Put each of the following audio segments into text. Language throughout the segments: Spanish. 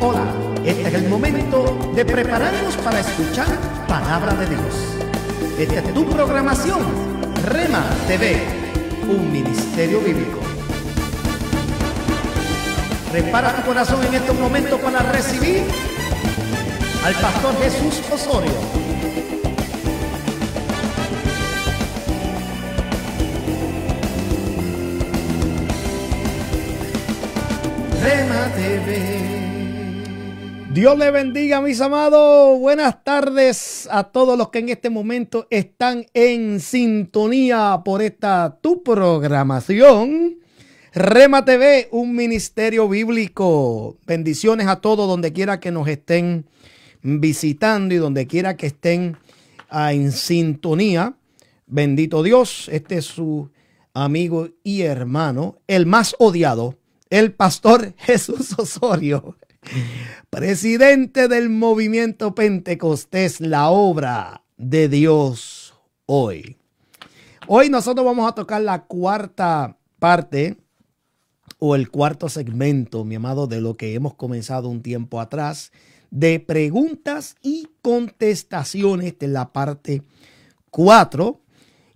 Hola, este es el momento de prepararnos para escuchar palabra de Dios. Esta es tu programación, Rema TV, un ministerio bíblico. Prepara tu corazón en este momento para recibir al pastor Jesús Osorio Rema TV. Dios le bendiga, mis amados. Buenas tardes a todos los que en este momento están en sintonía por esta tu programación. Rema TV, un ministerio bíblico. Bendiciones a todos donde quiera que nos estén visitando y donde quiera que estén ah, en sintonía. Bendito Dios, este es su amigo y hermano, el más odiado, el pastor Jesús Osorio, presidente del movimiento Pentecostés, la obra de Dios hoy. Hoy nosotros vamos a tocar la cuarta parte o el cuarto segmento, mi amado, de lo que hemos comenzado un tiempo atrás, de preguntas y contestaciones de la parte 4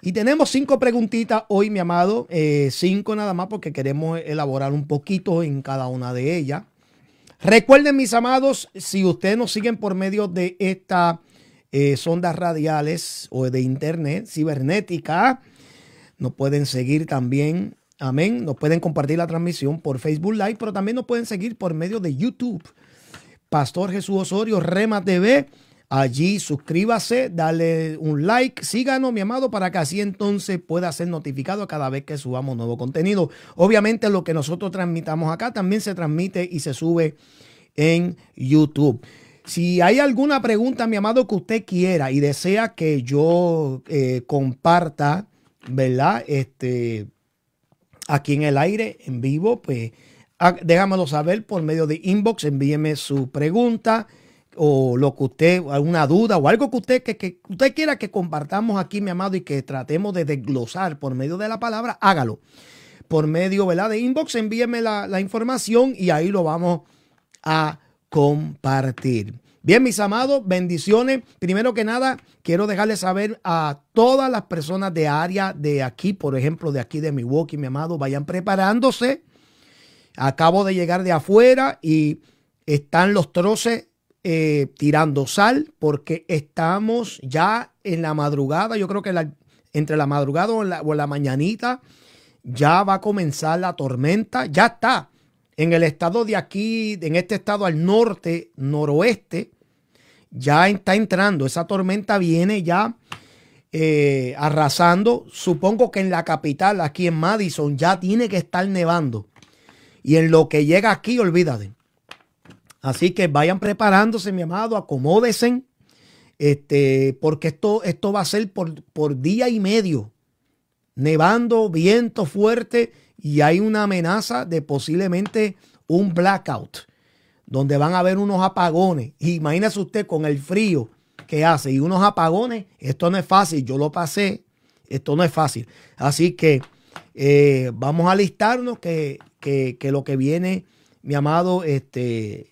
y tenemos cinco preguntitas hoy, mi amado. Eh, cinco nada más porque queremos elaborar un poquito en cada una de ellas. Recuerden, mis amados, si ustedes nos siguen por medio de estas eh, ondas radiales o de internet cibernética, nos pueden seguir también. Amén. Nos pueden compartir la transmisión por Facebook Live, pero también nos pueden seguir por medio de YouTube. Pastor Jesús Osorio, Rema TV allí. Suscríbase, dale un like, síganos, mi amado, para que así entonces pueda ser notificado cada vez que subamos nuevo contenido. Obviamente lo que nosotros transmitamos acá también se transmite y se sube en YouTube. Si hay alguna pregunta, mi amado, que usted quiera y desea que yo eh, comparta, ¿verdad? Este, aquí en el aire, en vivo, pues ah, déjamelo saber por medio de inbox, envíeme su pregunta o lo que usted, alguna duda o algo que usted, que, usted quiera que compartamos aquí, mi amado, y que tratemos de desglosar por medio de la palabra, hágalo. Por medio ¿verdad? de inbox, envíeme la, información y ahí lo vamos a compartir. Bien, mis amados, bendiciones. Primero que nada, quiero dejarle saber a todas las personas de área de aquí, por ejemplo, de aquí de Milwaukee, mi amado, vayan preparándose. Acabo de llegar de afuera y están los troces eh, tirando sal porque estamos ya en la madrugada, yo creo que entre la madrugada o la, mañanita ya va a comenzar la tormenta, ya está. En el estado de aquí, en este estado al norte, noroeste, ya está entrando. Esa tormenta viene ya eh, arrasando. Supongo que en la capital, aquí en Madison, ya tiene que estar nevando. Y en lo que llega aquí, olvídate. Así que vayan preparándose, mi amado, acomódense, este, porque esto, esto va a ser por, día y medio, nevando, viento fuerte y hay una amenaza de posiblemente un blackout, donde van a haber unos apagones. Imagínese usted con el frío que hace y unos apagones, esto no es fácil, yo lo pasé, esto no es fácil. Así que eh, vamos a listarnos que, que, lo que viene, mi amado, este,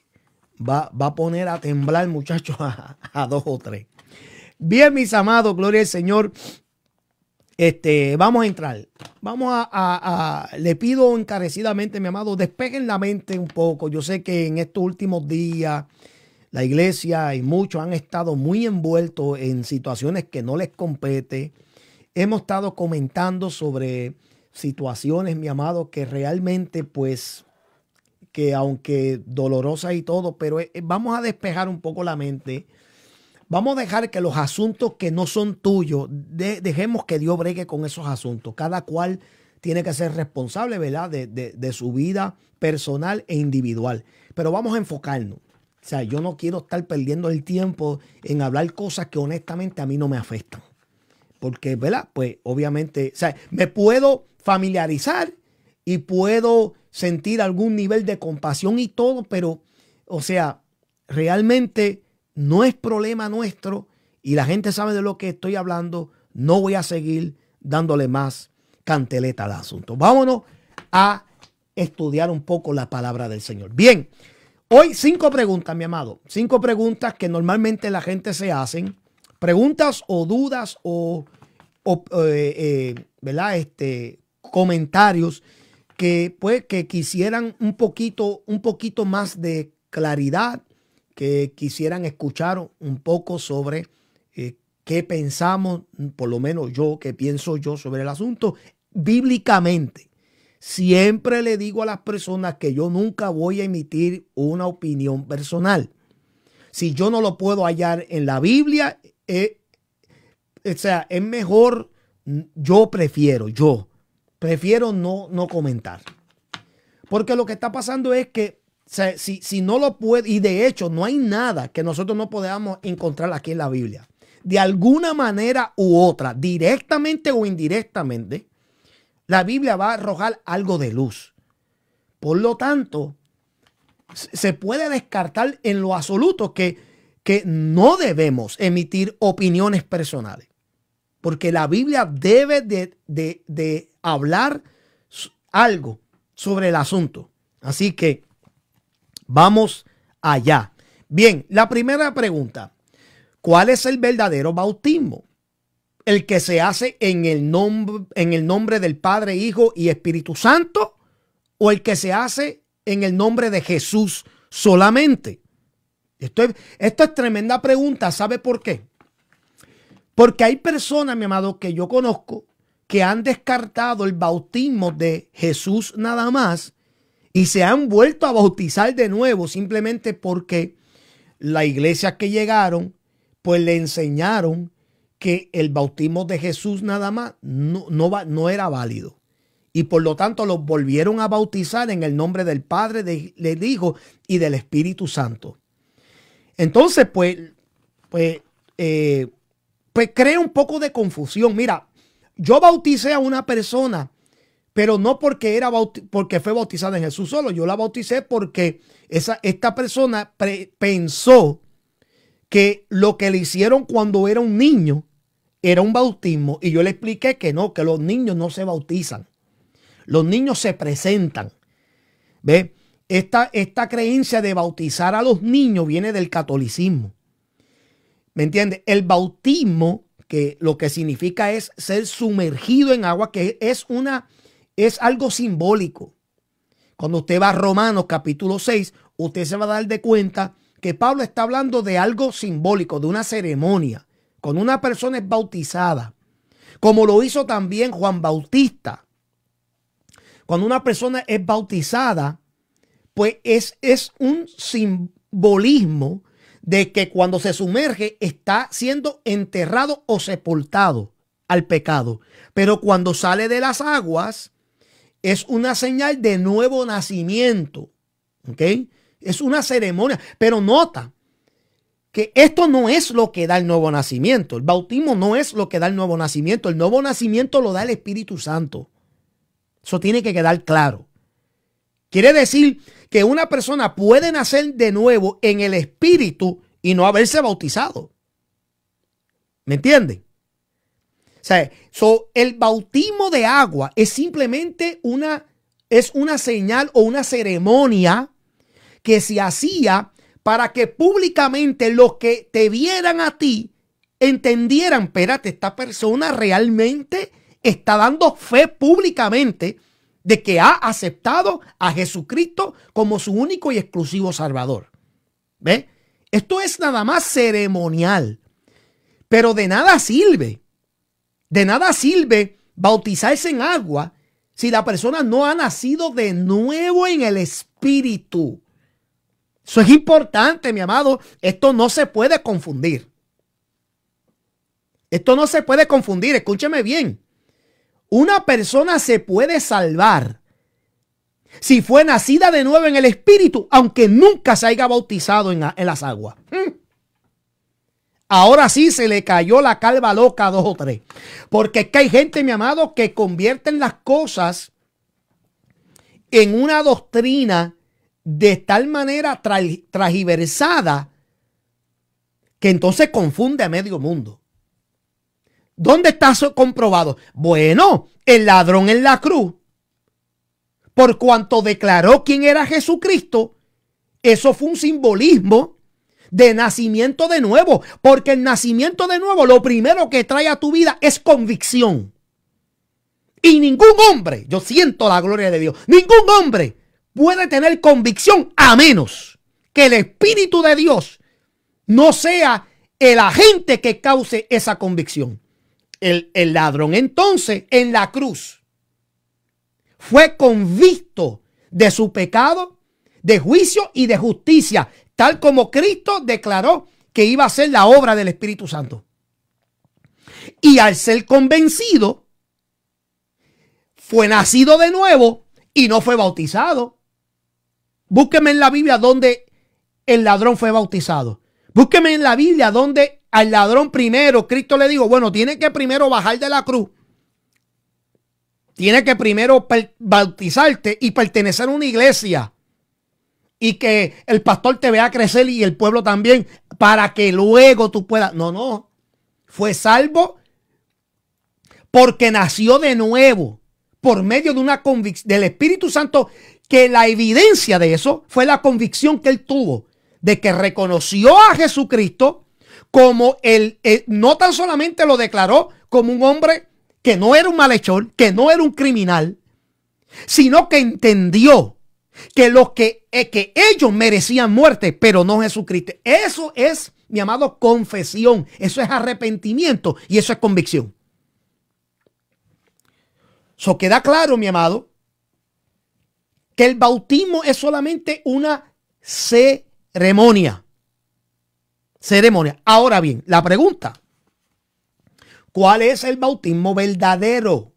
va, a poner a temblar, muchachos, a, dos o tres. Bien, mis amados, gloria al Señor. Este, vamos a entrar. Vamos a, a, le pido encarecidamente, mi amado, despeguen la mente un poco. Yo sé que en estos últimos días la iglesia y muchos han estado muy envueltos en situaciones que no les compete. Hemos estado comentando sobre situaciones, mi amado, que realmente pues que aunque dolorosa y todo, pero eh, eh, vamos a despejar un poco la mente. Vamos a dejar que los asuntos que no son tuyos, dejemos que Dios bregue con esos asuntos. Cada cual tiene que ser responsable, ¿verdad? De, de, su vida personal e individual. Pero vamos a enfocarnos. O sea, yo no quiero estar perdiendo el tiempo en hablar cosas que honestamente a mí no me afectan. Porque, ¿verdad? Pues obviamente, o sea, me puedo familiarizar y puedo sentir algún nivel de compasión y todo, pero, o sea, realmente no es problema nuestro y la gente sabe de lo que estoy hablando. No voy a seguir dándole más canteleta al asunto. Vámonos a estudiar un poco la palabra del Señor. Bien, hoy cinco preguntas, mi amado. Cinco preguntas que normalmente la gente se hacen. Preguntas o dudas o, eh, eh, ¿verdad? Este, comentarios que, pues, que quisieran un poquito, un poquito más de claridad, que quisieran escuchar un poco sobre eh, qué pensamos, por lo menos yo, qué pienso yo sobre el asunto, bíblicamente. Siempre le digo a las personas que yo nunca voy a emitir una opinión personal. Si yo no lo puedo hallar en la Biblia, eh, o sea, es mejor, mm, yo prefiero, yo prefiero no, no comentar. Porque lo que está pasando es que si, no lo puede, y de hecho no hay nada que nosotros no podamos encontrar aquí en la Biblia. De alguna manera u otra, directamente o indirectamente, la Biblia va a arrojar algo de luz. Por lo tanto, se puede descartar en lo absoluto que, que no debemos emitir opiniones personales. Porque la Biblia debe de, de hablar algo sobre el asunto. Así que vamos allá. Bien, la primera pregunta. ¿Cuál es el verdadero bautismo? El que se hace en el, nombre, en el nombre del Padre, Hijo y Espíritu Santo o el que se hace en el nombre de Jesús solamente. Esto es, esto es tremenda pregunta. ¿Sabe por qué? Porque hay personas, mi amado, que yo conozco que han descartado el bautismo de Jesús nada más y se han vuelto a bautizar de nuevo simplemente porque la iglesia que llegaron, pues le enseñaron que el bautismo de Jesús nada más no, no, era válido y por lo tanto los volvieron a bautizar en el nombre del Padre, del Hijo y del Espíritu Santo. Entonces, pues, pues, eh, pues crea un poco de confusión. Mira, yo bauticé a una persona, pero no porque, era porque fue bautizada en Jesús solo. Yo la bauticé porque esa, esta persona pensó que lo que le hicieron cuando era un niño era un bautismo. Y yo le expliqué que no, que los niños no se bautizan. Los niños se presentan. ¿Ve? Esta, esta creencia de bautizar a los niños viene del catolicismo. ¿Me entiendes? El bautismo que lo que significa es ser sumergido en agua, que es una es algo simbólico. Cuando usted va a Romanos capítulo 6, usted se va a dar de cuenta que Pablo está hablando de algo simbólico, de una ceremonia. con una persona es bautizada, como lo hizo también Juan Bautista. Cuando una persona es bautizada, pues es, es un simbolismo de que cuando se sumerge está siendo enterrado o sepultado al pecado. Pero cuando sale de las aguas es una señal de nuevo nacimiento. ¿Ok? Es una ceremonia. Pero nota que esto no es lo que da el nuevo nacimiento. El bautismo no es lo que da el nuevo nacimiento. El nuevo nacimiento lo da el Espíritu Santo. Eso tiene que quedar claro. Quiere decir que una persona puede nacer de nuevo en el Espíritu y no haberse bautizado. ¿Me entienden? O sea, so, el bautismo de agua es simplemente una, es una señal o una ceremonia que se hacía para que públicamente los que te vieran a ti entendieran, espérate, esta persona realmente está dando fe públicamente de que ha aceptado a Jesucristo como su único y exclusivo Salvador. ¿Ve? Esto es nada más ceremonial. Pero de nada sirve. De nada sirve bautizarse en agua si la persona no ha nacido de nuevo en el Espíritu. Eso es importante, mi amado. Esto no se puede confundir. Esto no se puede confundir. Escúcheme bien. Una persona se puede salvar si fue nacida de nuevo en el Espíritu, aunque nunca se haya bautizado en, las aguas. Mm. Ahora sí se le cayó la calva loca a dos o tres. Porque es que hay gente, mi amado, que convierten las cosas en una doctrina de tal manera tra que entonces confunde a medio mundo. ¿Dónde está eso comprobado? Bueno, el ladrón en la cruz por cuanto declaró quién era Jesucristo, eso fue un simbolismo de nacimiento de nuevo, porque el nacimiento de nuevo lo primero que trae a tu vida es convicción. Y ningún hombre, yo siento la gloria de Dios, ningún hombre puede tener convicción a menos que el Espíritu de Dios no sea el agente que cause esa convicción. El, el ladrón entonces en la cruz fue convicto de su pecado, de juicio y de justicia, tal como Cristo declaró que iba a ser la obra del Espíritu Santo. Y al ser convencido, fue nacido de nuevo y no fue bautizado. Búsqueme en la Biblia donde el ladrón fue bautizado. Búsqueme en la Biblia donde al ladrón primero Cristo le dijo, bueno, tiene que primero bajar de la cruz tiene que primero bautizarte y pertenecer a una iglesia. Y que el pastor te vea crecer y el pueblo también, para que luego tú puedas. No, no. Fue salvo porque nació de nuevo por medio de una convicción del Espíritu Santo, que la evidencia de eso fue la convicción que él tuvo de que reconoció a Jesucristo como él, eh, no tan solamente lo declaró como un hombre que no era un malhechor, que no era un criminal, sino que entendió que lo que, eh, que ellos merecían muerte, pero no Jesucristo. Eso es, mi amado, confesión, eso es arrepentimiento y eso es convicción. Eso queda claro, mi amado, que el bautismo es solamente una ceremonia. Ceremonia. Ahora bien, la pregunta ¿Cuál es el bautismo verdadero?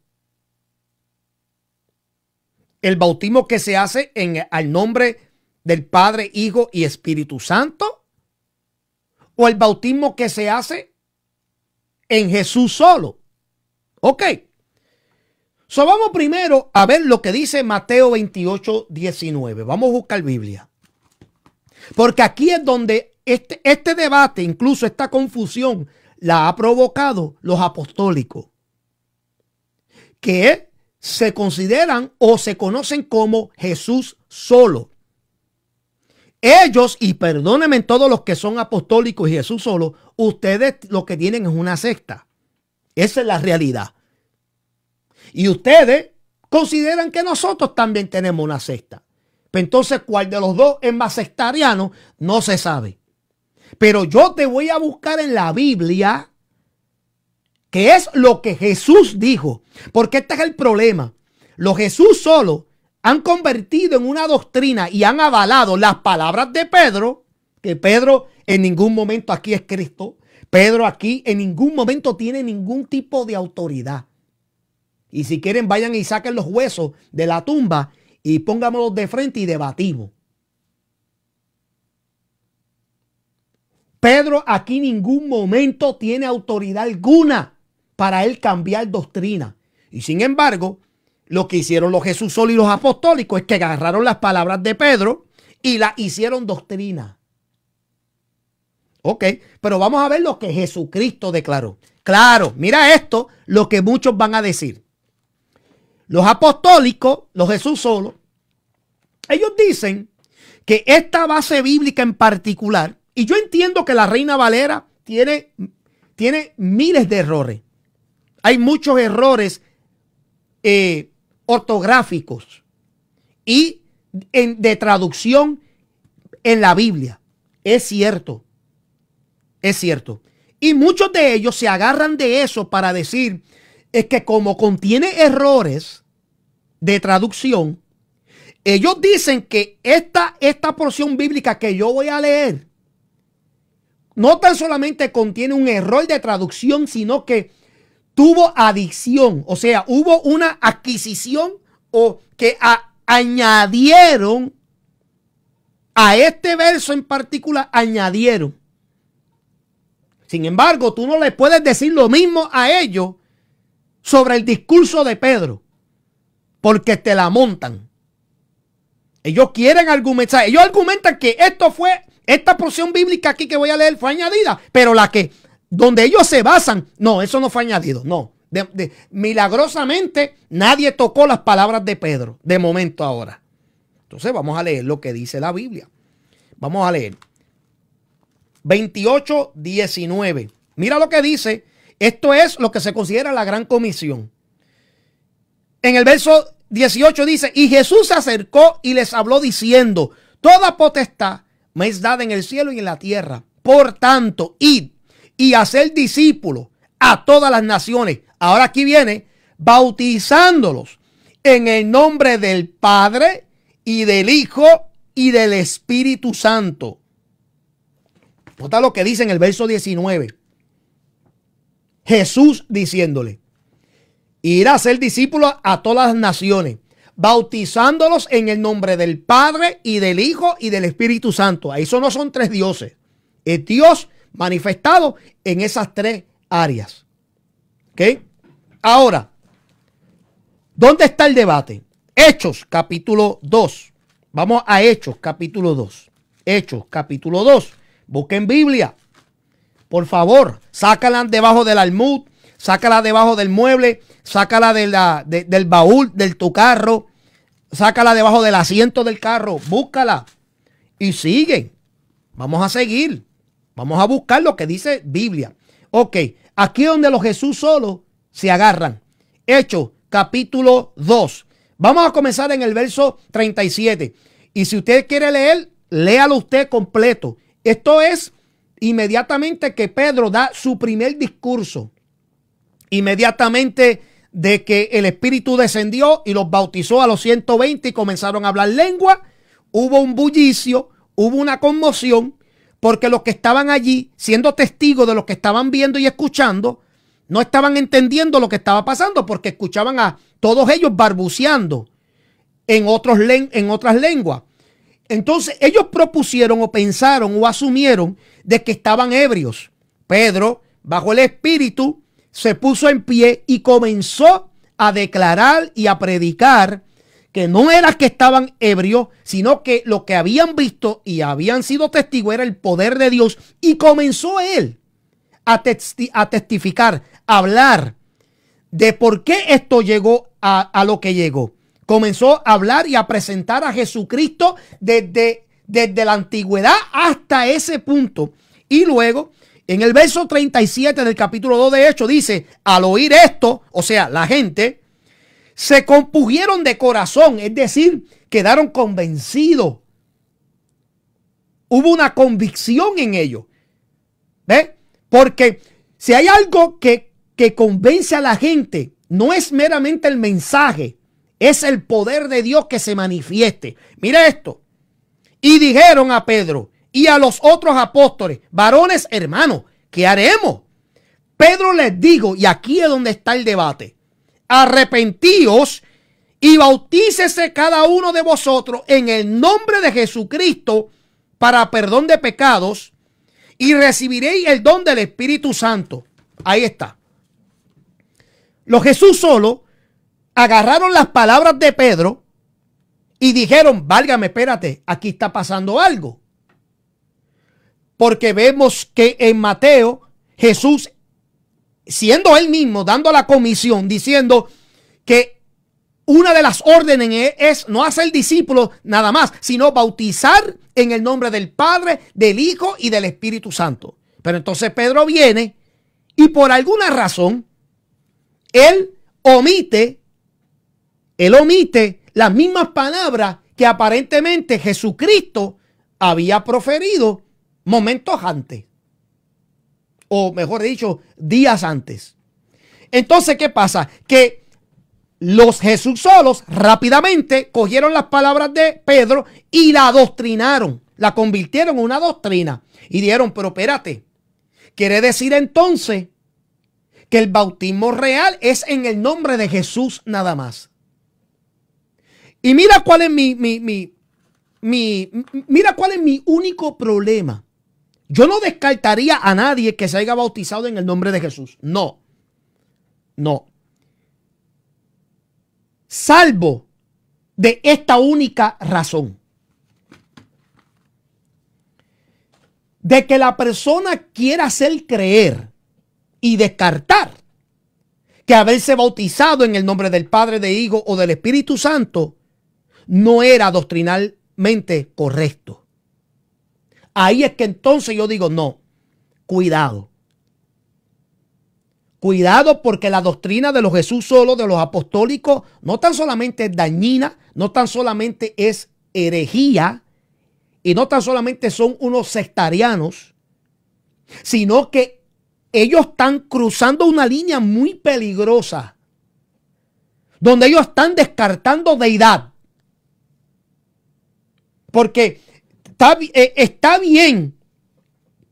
El bautismo que se hace en, el nombre del Padre, Hijo y Espíritu Santo. O el bautismo que se hace en Jesús solo. Ok. So vamos primero a ver lo que dice Mateo 28, 19. Vamos a buscar Biblia. Porque aquí es donde este, este debate, incluso esta confusión, la ha provocado los apostólicos, que se consideran o se conocen como Jesús solo. Ellos, y perdónenme todos los que son apostólicos y Jesús solo, ustedes lo que tienen es una secta. Esa es la realidad. Y ustedes consideran que nosotros también tenemos una secta. Pues entonces, ¿cuál de los dos es más sectariano? No se sabe. Pero yo te voy a buscar en la Biblia, que es lo que Jesús dijo. Porque este es el problema. Los Jesús solo han convertido en una doctrina y han avalado las palabras de Pedro, que Pedro en ningún momento aquí es Cristo. Pedro aquí en ningún momento tiene ningún tipo de autoridad. Y si quieren, vayan y saquen los huesos de la tumba y pónganlos de frente y debatimos. Pedro aquí ningún momento tiene autoridad alguna para él cambiar doctrina. Y sin embargo, lo que hicieron los Jesús solos y los apostólicos es que agarraron las palabras de Pedro y las hicieron doctrina. Ok, pero vamos a ver lo que Jesucristo declaró. Claro, mira esto, lo que muchos van a decir. Los apostólicos, los Jesús solos, ellos dicen que esta base bíblica en particular y yo entiendo que la Reina Valera tiene, tiene miles de errores. Hay muchos errores eh, ortográficos y de traducción en la Biblia. Es cierto. Es cierto. Y muchos de ellos se agarran de eso para decir, es que como contiene errores de traducción, ellos dicen que esta, esta porción bíblica que yo voy a leer no tan solamente contiene un error de traducción, sino que tuvo adicción, o sea, hubo una adquisición o que añadieron a este verso en particular, añadieron. Sin embargo, tú no le puedes decir lo mismo a ellos sobre el discurso de Pedro, porque te la montan. Ellos quieren argumentar, ellos argumentan que esto fue esta porción bíblica aquí que voy a leer fue añadida, pero la que, donde ellos se basan, no, eso no fue añadido, no. milagrosamente nadie tocó las palabras de Pedro, de momento ahora. Entonces vamos a leer lo que dice la Biblia. Vamos a leer. 28, 19. Mira lo que dice. Esto es lo que se considera la gran comisión. En el verso 18 dice, y Jesús se acercó y les habló diciendo, toda potestad me es dada en el cielo y en la tierra. Por tanto, id y hacer discípulos a todas las naciones. Ahora aquí viene, bautizándolos en el nombre del Padre y del Hijo y del Espíritu Santo. Nota lo que dice en el verso 19. Jesús diciéndole, ir a ser discípulos a todas las naciones, bautizándolos en el nombre del Padre y del Hijo y del Espíritu Santo. A eso no son tres dioses. Es Dios manifestado en esas tres áreas. ¿Ok? Ahora, ¿dónde está el debate? Hechos capítulo 2. Vamos a Hechos capítulo 2. Hechos capítulo 2. Busquen Biblia. Por favor, sácalan debajo del almud, sácala debajo del mueble, sácala de la, del baúl, de tu carro, sácala debajo del asiento del carro, búscala y sigue. Vamos a seguir, vamos a buscar lo que dice Biblia. Ok, aquí donde los Jesús solos se agarran. Hechos capítulo 2. Vamos a comenzar en el verso 37. Y si usted quiere leer, léalo usted completo. Esto es inmediatamente que Pedro da su primer discurso inmediatamente de que el Espíritu descendió y los bautizó a los 120 y comenzaron a hablar lengua, hubo un bullicio, hubo una conmoción, porque los que estaban allí, siendo testigos de lo que estaban viendo y escuchando, no estaban entendiendo lo que estaba pasando, porque escuchaban a todos ellos barbuceando en, otros, en otras lenguas. Entonces ellos propusieron o pensaron o asumieron de que estaban ebrios. Pedro, bajo el Espíritu, se puso en pie y comenzó a declarar y a predicar que no era que estaban ebrios, sino que lo que habían visto y habían sido testigos era el poder de Dios. Y comenzó él a, testificar, a hablar de por qué esto llegó a, lo que llegó. Comenzó a hablar y a presentar a Jesucristo desde, desde la antigüedad hasta ese punto. Y luego en el verso 37 del capítulo 2 de Hechos dice, al oír esto, o sea, la gente, se compugieron de corazón, es decir, quedaron convencidos. Hubo una convicción en ellos. ¿Ve? Porque si hay algo que, que convence a la gente, no es meramente el mensaje, es el poder de Dios que se manifieste. Mira esto. Y dijeron a Pedro, y a los otros apóstoles, varones hermanos, ¿qué haremos? Pedro les digo, y aquí es donde está el debate, arrepentíos y bautícese cada uno de vosotros en el nombre de Jesucristo para perdón de pecados y recibiréis el don del Espíritu Santo. Ahí está. Los Jesús solo agarraron las palabras de Pedro y dijeron, válgame, espérate, aquí está pasando algo porque vemos que en Mateo Jesús, siendo él mismo, dando la comisión, diciendo que una de las órdenes es no hacer discípulos nada más, sino bautizar en el nombre del Padre, del Hijo y del Espíritu Santo. Pero entonces Pedro viene y por alguna razón, él omite, él omite las mismas palabras que aparentemente Jesucristo había proferido momentos antes. O mejor dicho, días antes. Entonces, ¿qué pasa? Que los Jesús solos rápidamente cogieron las palabras de Pedro y la adoctrinaron. La convirtieron en una doctrina. Y dijeron, pero espérate, quiere decir entonces que el bautismo real es en el nombre de Jesús nada más. Y mira cuál es mi, mi, mira cuál es mi único problema. Yo no descartaría a nadie que se haya bautizado en el nombre de Jesús. No. No. Salvo de esta única razón. De que la persona quiera hacer creer y descartar que haberse bautizado en el nombre del Padre, de Hijo o del Espíritu Santo no era doctrinalmente correcto. Ahí es que entonces yo digo, no, cuidado. Cuidado porque la doctrina de los Jesús solo, de los apostólicos, no tan solamente es dañina, no tan solamente es herejía, y no tan solamente son unos sectarianos, sino que ellos están cruzando una línea muy peligrosa, donde ellos están descartando deidad. Porque Está, eh, está bien.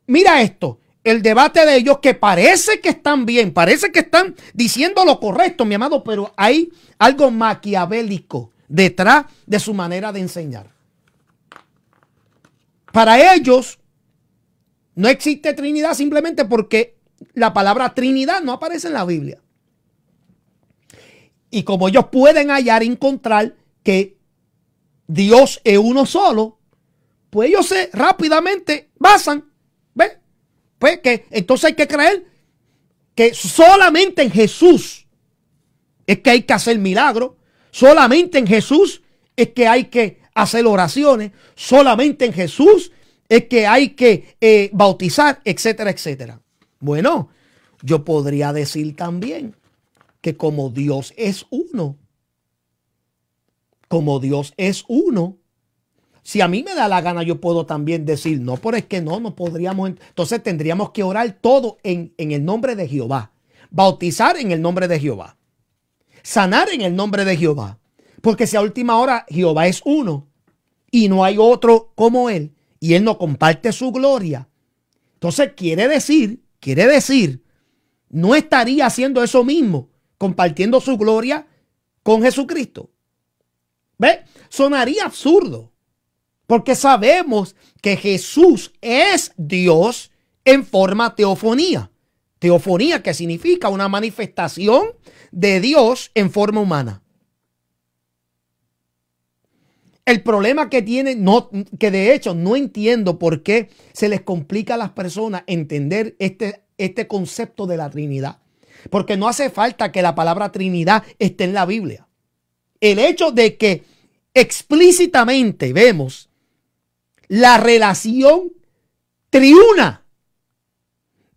Mira esto. El debate de ellos que parece que están bien, parece que están diciendo lo correcto, mi amado, pero hay algo maquiavélico detrás de su manera de enseñar. Para ellos no existe Trinidad simplemente porque la palabra Trinidad no aparece en la Biblia. Y como ellos pueden hallar encontrar que Dios es uno solo, pues ellos se rápidamente basan, ¿Ve? Pues que entonces hay que creer que solamente en Jesús es que hay que hacer milagros, solamente en Jesús es que hay que hacer oraciones, solamente en Jesús es que hay que eh, bautizar, etcétera, etcétera. Bueno, yo podría decir también que como Dios es uno, como Dios es uno, si a mí me da la gana, yo puedo también decir, no, por es que no, no podríamos. Entonces tendríamos que orar todo en, en el nombre de Jehová. Bautizar en el nombre de Jehová. Sanar en el nombre de Jehová. Porque si a última hora Jehová es uno y no hay otro como Él y Él no comparte su gloria. Entonces quiere decir, quiere decir, no estaría haciendo eso mismo, compartiendo su gloria con Jesucristo. ¿Ve? Sonaría absurdo porque sabemos que Jesús es Dios en forma teofonía. Teofonía que significa una manifestación de Dios en forma humana. El problema que tiene, no, que de hecho no entiendo por qué se les complica a las personas entender este, este concepto de la Trinidad. Porque no hace falta que la palabra Trinidad esté en la Biblia. El hecho de que explícitamente vemos la relación triuna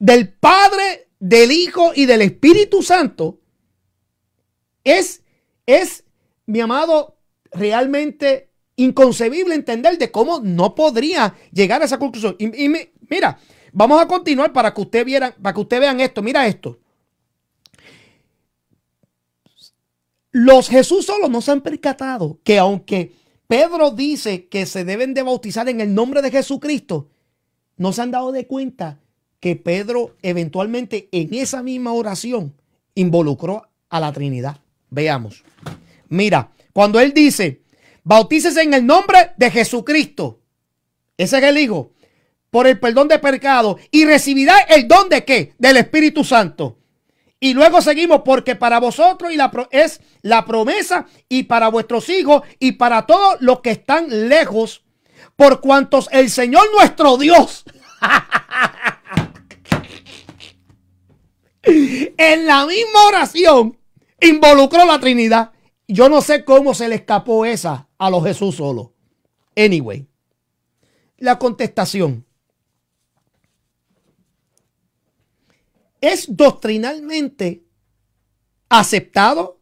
del Padre, del Hijo y del Espíritu Santo es, es, mi amado, realmente inconcebible entender de cómo no podría llegar a esa conclusión. Y, mira, vamos a continuar para que usted vieran, para que usted vean esto. Mira esto. Los Jesús solos no se han percatado que aunque Pedro dice que se deben de bautizar en el nombre de Jesucristo. No se han dado de cuenta que Pedro eventualmente en esa misma oración involucró a la Trinidad. Veamos. Mira, cuando él dice, bautícese en el nombre de Jesucristo. Ese es el Hijo. Por el perdón de pecado. Y recibirá el don de qué? Del Espíritu Santo. Y luego seguimos, porque para vosotros es la promesa y para vuestros hijos y para todos los que están lejos, por cuantos el Señor nuestro Dios. en la misma oración involucró la Trinidad. Yo no sé cómo se le escapó esa a los Jesús solo. Anyway, la contestación. es doctrinalmente aceptado,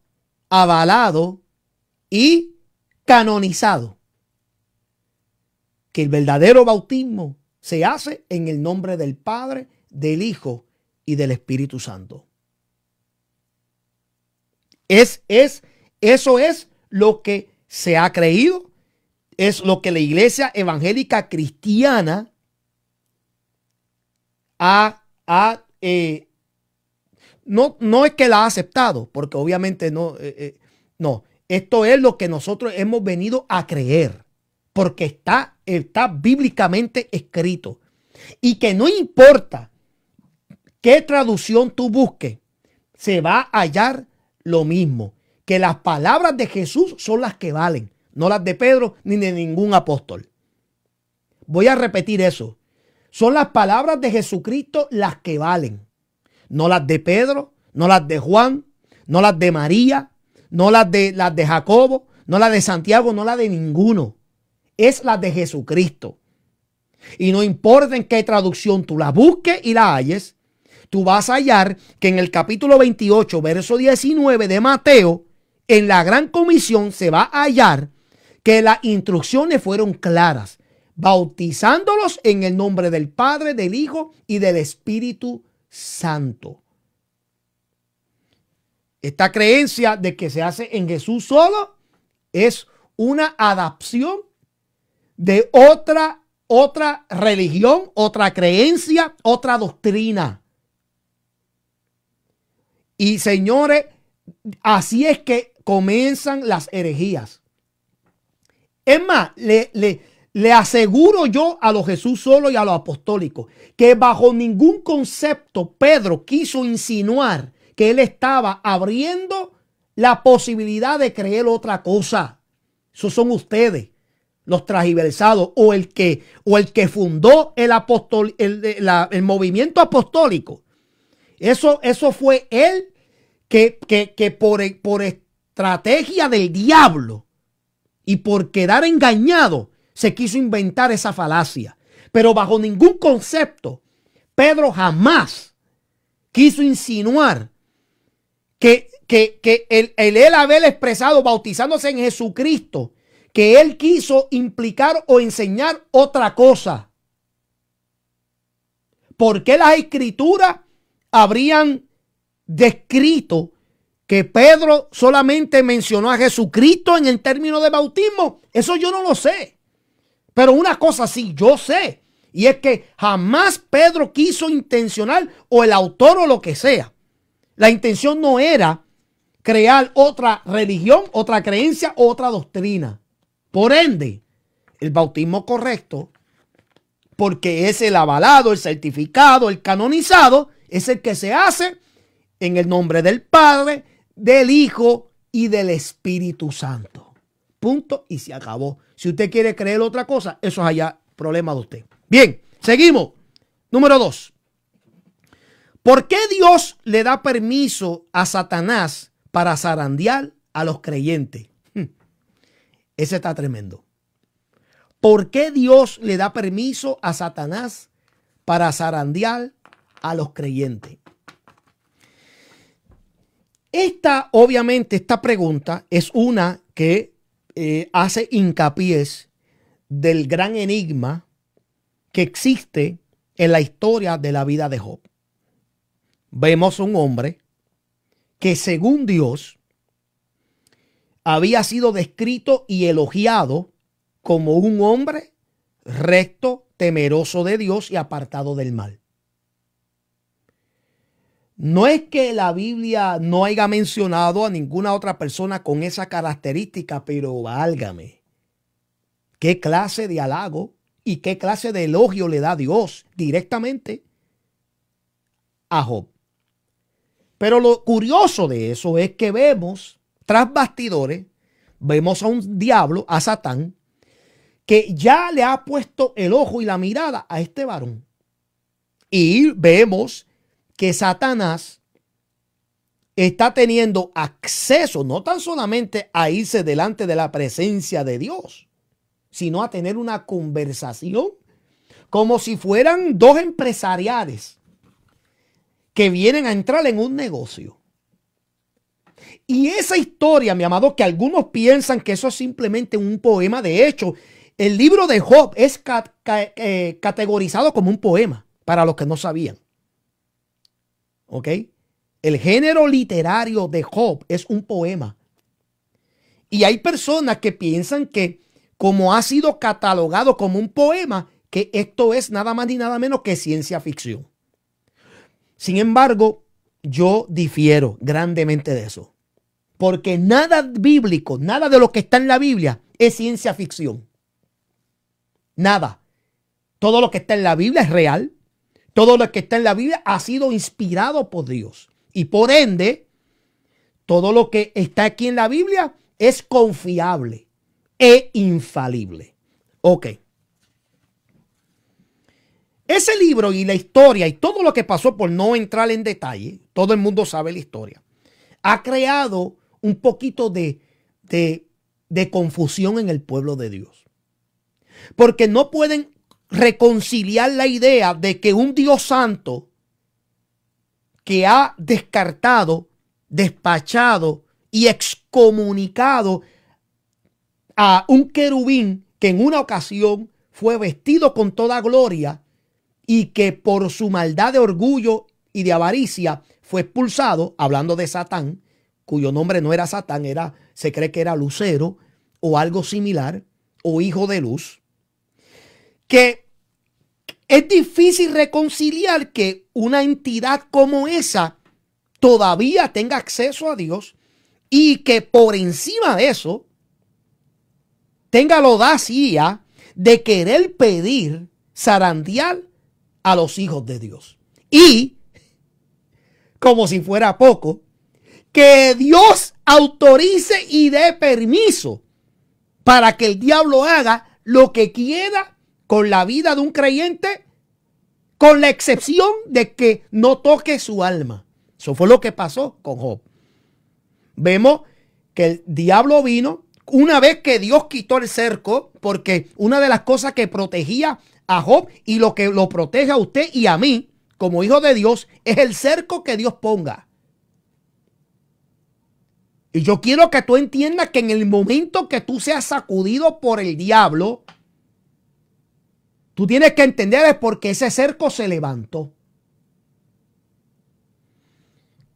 avalado y canonizado. Que el verdadero bautismo se hace en el nombre del Padre, del Hijo y del Espíritu Santo. Es, es, eso es lo que se ha creído, es lo que la iglesia evangélica cristiana ha, ha eh, no, es que la ha aceptado, porque obviamente no, eh, eh, no, esto es lo que nosotros hemos venido a creer, porque está, está bíblicamente escrito. Y que no importa qué traducción tú busques, se va a hallar lo mismo, que las palabras de Jesús son las que valen, no las de Pedro ni de ningún apóstol. Voy a repetir eso. Son las palabras de Jesucristo las que valen no las de Pedro, no las de Juan, no las de María, no las de, las de Jacobo, no las de Santiago, no las de ninguno. Es las de Jesucristo. Y no importa en qué traducción tú la busques y la halles, tú vas a hallar que en el capítulo 28, verso 19 de Mateo, en la gran comisión se va a hallar que las instrucciones fueron claras, bautizándolos en el nombre del Padre, del Hijo y del Espíritu Santo. Esta creencia de que se hace en Jesús solo es una adaptación de otra, otra religión, otra creencia, otra doctrina. Y señores, así es que comienzan las herejías. Es más, le, le, le aseguro yo a los Jesús solo y a los apostólicos que bajo ningún concepto Pedro quiso insinuar que él estaba abriendo la posibilidad de creer otra cosa. Esos son ustedes, los transversados o el que, o el que fundó el, apóstol, el, eh, el movimiento apostólico. Eso, eso fue él que, que, que por, por estrategia del diablo y por quedar engañado, se quiso inventar esa falacia. Pero bajo ningún concepto, Pedro jamás quiso insinuar que, que, que el, él haber expresado bautizándose en Jesucristo, que él quiso implicar o enseñar otra cosa. ¿Por qué las escrituras habrían descrito que Pedro solamente mencionó a Jesucristo en el término de bautismo? Eso yo no lo sé. Pero una cosa sí, yo sé, y es que jamás Pedro quiso intencional o el autor o lo que sea. La intención no era crear otra religión, otra creencia, otra doctrina. Por ende, el bautismo correcto, porque es el avalado, el certificado, el canonizado, es el que se hace en el nombre del Padre, del Hijo y del Espíritu Santo. Punto y se acabó. Si usted quiere creer otra cosa, eso es allá problema de usted. Bien, seguimos. Número dos. ¿Por qué Dios le da permiso a Satanás para zarandear a los creyentes? Hmm. Ese está tremendo. ¿Por qué Dios le da permiso a Satanás para zarandear a los creyentes? Esta, obviamente, esta pregunta es una que eh, hace hincapiés del gran enigma que existe en la historia de la vida de Job. Vemos un hombre que según Dios había sido descrito y elogiado como un hombre recto, temeroso de Dios y apartado del mal. No es que la Biblia no haya mencionado a ninguna otra persona con esa característica, pero válgame. ¿Qué clase de halago y qué clase de elogio le da Dios directamente a Job? Pero lo curioso de eso es que vemos, tras bastidores, vemos a un diablo, a Satán, que ya le ha puesto el ojo y la mirada a este varón. Y vemos que Satanás está teniendo acceso no tan solamente a irse delante de la presencia de Dios, sino a tener una conversación como si fueran dos empresariales que vienen a entrar en un negocio. Y esa historia, mi amado, que algunos piensan que eso es simplemente un poema, de hecho, el libro de Job es eh, categorizado como un poema, para los que no sabían. El género literario de Job es un poema. Y hay personas que piensan que como ha sido catalogado como un poema, que esto es nada más ni nada menos que ciencia ficción. Sin embargo, yo difiero grandemente de eso. Porque nada bíblico, nada de lo que está en la Biblia es ciencia ficción. Nada. Todo lo que está en la Biblia es real. Todo lo que está en la Biblia ha sido inspirado por Dios. Y por ende, todo lo que está aquí en la Biblia es confiable e infalible. Ok. Ese libro y la historia y todo lo que pasó por no entrar en detalle, todo el mundo sabe la historia, ha creado un poquito de, de, de confusión en el pueblo de Dios. Porque no pueden reconciliar la idea de que un Dios santo que ha descartado, despachado y excomunicado a un querubín que en una ocasión fue vestido con toda gloria y que por su maldad de orgullo y de avaricia fue expulsado, hablando de Satán, cuyo nombre no era Satán, era se cree que era Lucero o algo similar o hijo de luz que es difícil reconciliar que una entidad como esa todavía tenga acceso a Dios y que por encima de eso tenga la audacia de querer pedir zarandear a los hijos de Dios. Y, como si fuera poco, que Dios autorice y dé permiso para que el diablo haga lo que quiera con la vida de un creyente, con la excepción de que no toque su alma. Eso fue lo que pasó con Job. Vemos que el diablo vino una vez que Dios quitó el cerco, porque una de las cosas que protegía a Job y lo que lo protege a usted y a mí como hijo de Dios es el cerco que Dios ponga. Y yo quiero que tú entiendas que en el momento que tú seas sacudido por el diablo, Tú tienes que entender es porque ese cerco se levantó.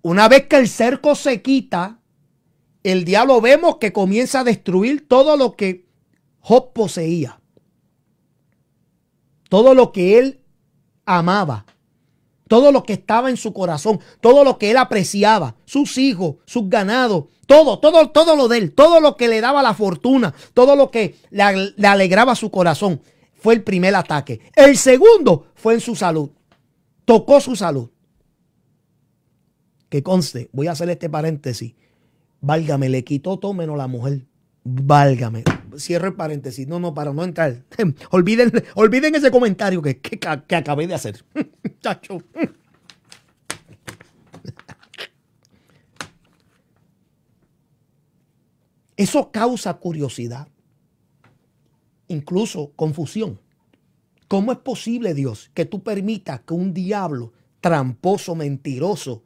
Una vez que el cerco se quita, el diablo vemos que comienza a destruir todo lo que Job poseía. Todo lo que él amaba. Todo lo que estaba en su corazón. Todo lo que él apreciaba. Sus hijos, sus ganados. Todo, todo, todo lo de él. Todo lo que le daba la fortuna. Todo lo que le, le alegraba su corazón fue el primer ataque. El segundo fue en su salud. Tocó su salud. Que conste, voy a hacer este paréntesis. Válgame, le quitó todo menos la mujer. Válgame. Cierro el paréntesis. No, no, para no entrar. olviden, olviden ese comentario que, que, que acabé de hacer. Chacho. Eso causa curiosidad incluso confusión. ¿Cómo es posible, Dios, que tú permitas que un diablo tramposo, mentiroso,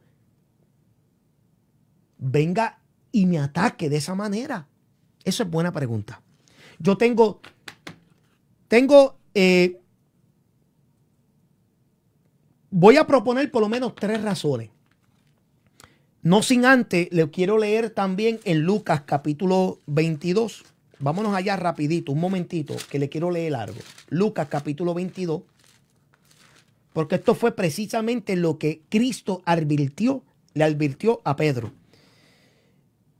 venga y me ataque de esa manera? Esa es buena pregunta. Yo tengo, tengo, eh, voy a proponer por lo menos tres razones. No sin antes, le quiero leer también en Lucas capítulo 22. Vámonos allá rapidito, un momentito, que le quiero leer algo. Lucas capítulo 22, porque esto fue precisamente lo que Cristo advirtió, le advirtió a Pedro.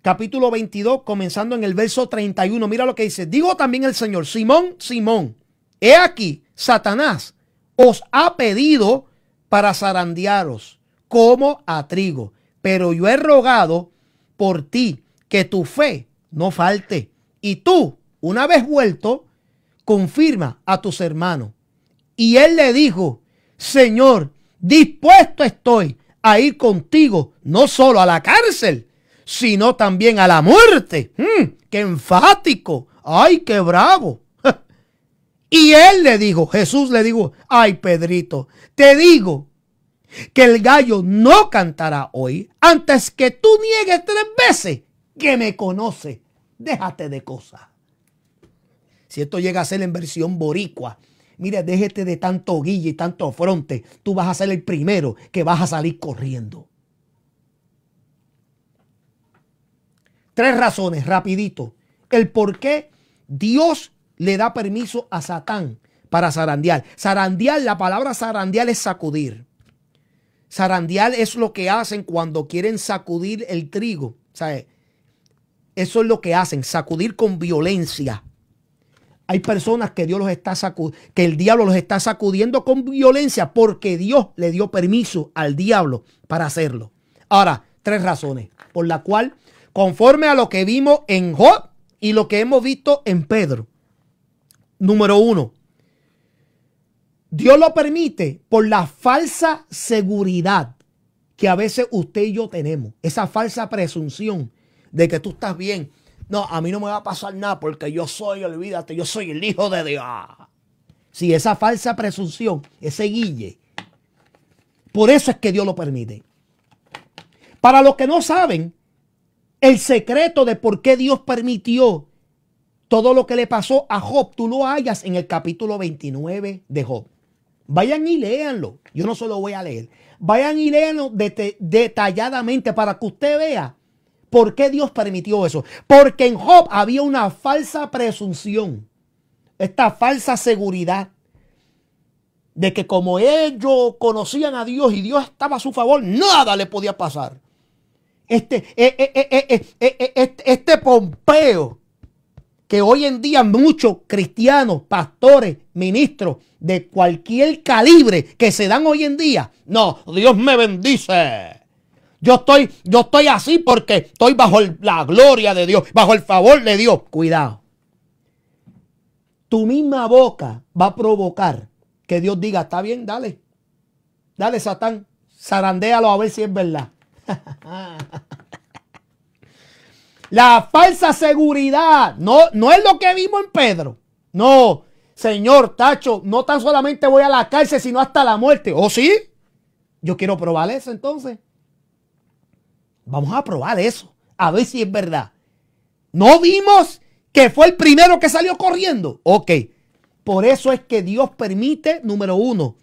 Capítulo 22, comenzando en el verso 31, mira lo que dice. Digo también el Señor, Simón, Simón, he aquí, Satanás os ha pedido para zarandearos como a trigo, pero yo he rogado por ti que tu fe no falte. Y tú, una vez vuelto, confirma a tus hermanos. Y él le dijo, Señor, dispuesto estoy a ir contigo, no solo a la cárcel, sino también a la muerte. Mm, ¡Qué enfático! ¡Ay, qué bravo! y él le dijo, Jesús le dijo, ay Pedrito, te digo que el gallo no cantará hoy antes que tú niegues tres veces que me conoces. Déjate de cosas. Si esto llega a ser en versión boricua, mira, déjete de tanto guille y tanto fronte. Tú vas a ser el primero que vas a salir corriendo. Tres razones, rapidito. El por qué Dios le da permiso a Satán para zarandear. Zarandear, la palabra zarandear es sacudir. Zarandear es lo que hacen cuando quieren sacudir el trigo. ¿Sabes? Eso es lo que hacen, sacudir con violencia. Hay personas que Dios los está que el diablo los está sacudiendo con violencia porque Dios le dio permiso al diablo para hacerlo. Ahora, tres razones por la cual, conforme a lo que vimos en Job y lo que hemos visto en Pedro. Número uno, Dios lo permite por la falsa seguridad que a veces usted y yo tenemos, esa falsa presunción de que tú estás bien. No, a mí no me va a pasar nada porque yo soy, olvídate, yo soy el hijo de Dios. Si esa falsa presunción, ese guille. Por eso es que Dios lo permite. Para los que no saben, el secreto de por qué Dios permitió todo lo que le pasó a Job, tú lo hallas en el capítulo 29 de Job. Vayan y léanlo. Yo no se lo voy a leer. Vayan y léanlo detalladamente para que usted vea ¿Por qué Dios permitió eso? Porque en Job había una falsa presunción, esta falsa seguridad de que como ellos conocían a Dios y Dios estaba a su favor, nada le podía pasar. Este, eh, eh, eh, este, este, Pompeo, que hoy en día muchos cristianos, pastores, ministros de cualquier calibre que se dan hoy en día, no, Dios me bendice. Yo estoy, yo estoy así porque estoy bajo la gloria de Dios, bajo el favor de Dios. Cuidado. Tu misma boca va a provocar que Dios diga, está bien, dale. Dale, Satán. Zarandéalo a ver si es verdad. la falsa seguridad. No, no es lo que vimos en Pedro. No, Señor Tacho, no tan solamente voy a la cárcel, sino hasta la muerte. ¿O ¿Oh, sí? Yo quiero probar eso entonces. Vamos a probar eso, a ver si es verdad. ¿No vimos que fue el primero que salió corriendo? Ok, por eso es que Dios permite, número uno,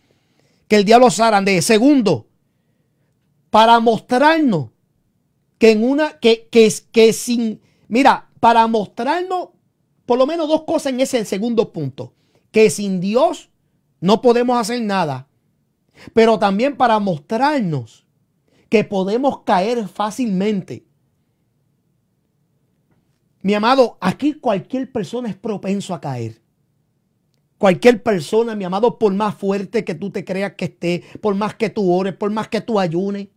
que el diablo de Segundo, para mostrarnos que en una, que, que, que sin, mira, para mostrarnos por lo menos dos cosas en ese segundo punto, que sin Dios no podemos hacer nada, pero también para mostrarnos que podemos caer fácilmente. Mi amado, aquí cualquier persona es propenso a caer. Cualquier persona, mi amado, por más fuerte que tú te creas que esté, por más que tú ores, por más que tú ayunes.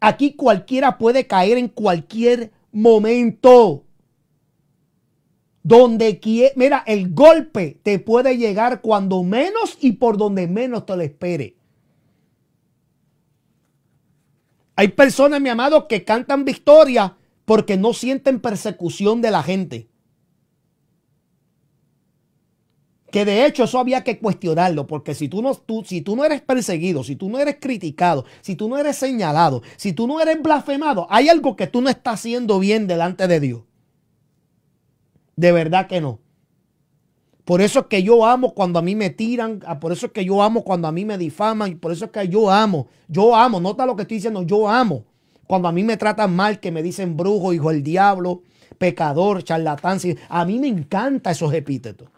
Aquí cualquiera puede caer en cualquier momento. Donde quiera, mira, el golpe te puede llegar cuando menos y por donde menos te lo espere. Hay personas, mi amado, que cantan victoria porque no sienten persecución de la gente. Que de hecho eso había que cuestionarlo, porque si tú, no, tú, si tú no eres perseguido, si tú no eres criticado, si tú no eres señalado, si tú no eres blasfemado, hay algo que tú no estás haciendo bien delante de Dios. De verdad que no. Por eso es que yo amo cuando a mí me tiran, ah, por eso es que yo amo cuando a mí me difaman, por eso es que yo amo, yo amo, nota lo que estoy diciendo, yo amo. Cuando a mí me tratan mal, que me dicen brujo, hijo del diablo, pecador, charlatán, a mí me encantan esos epítetos.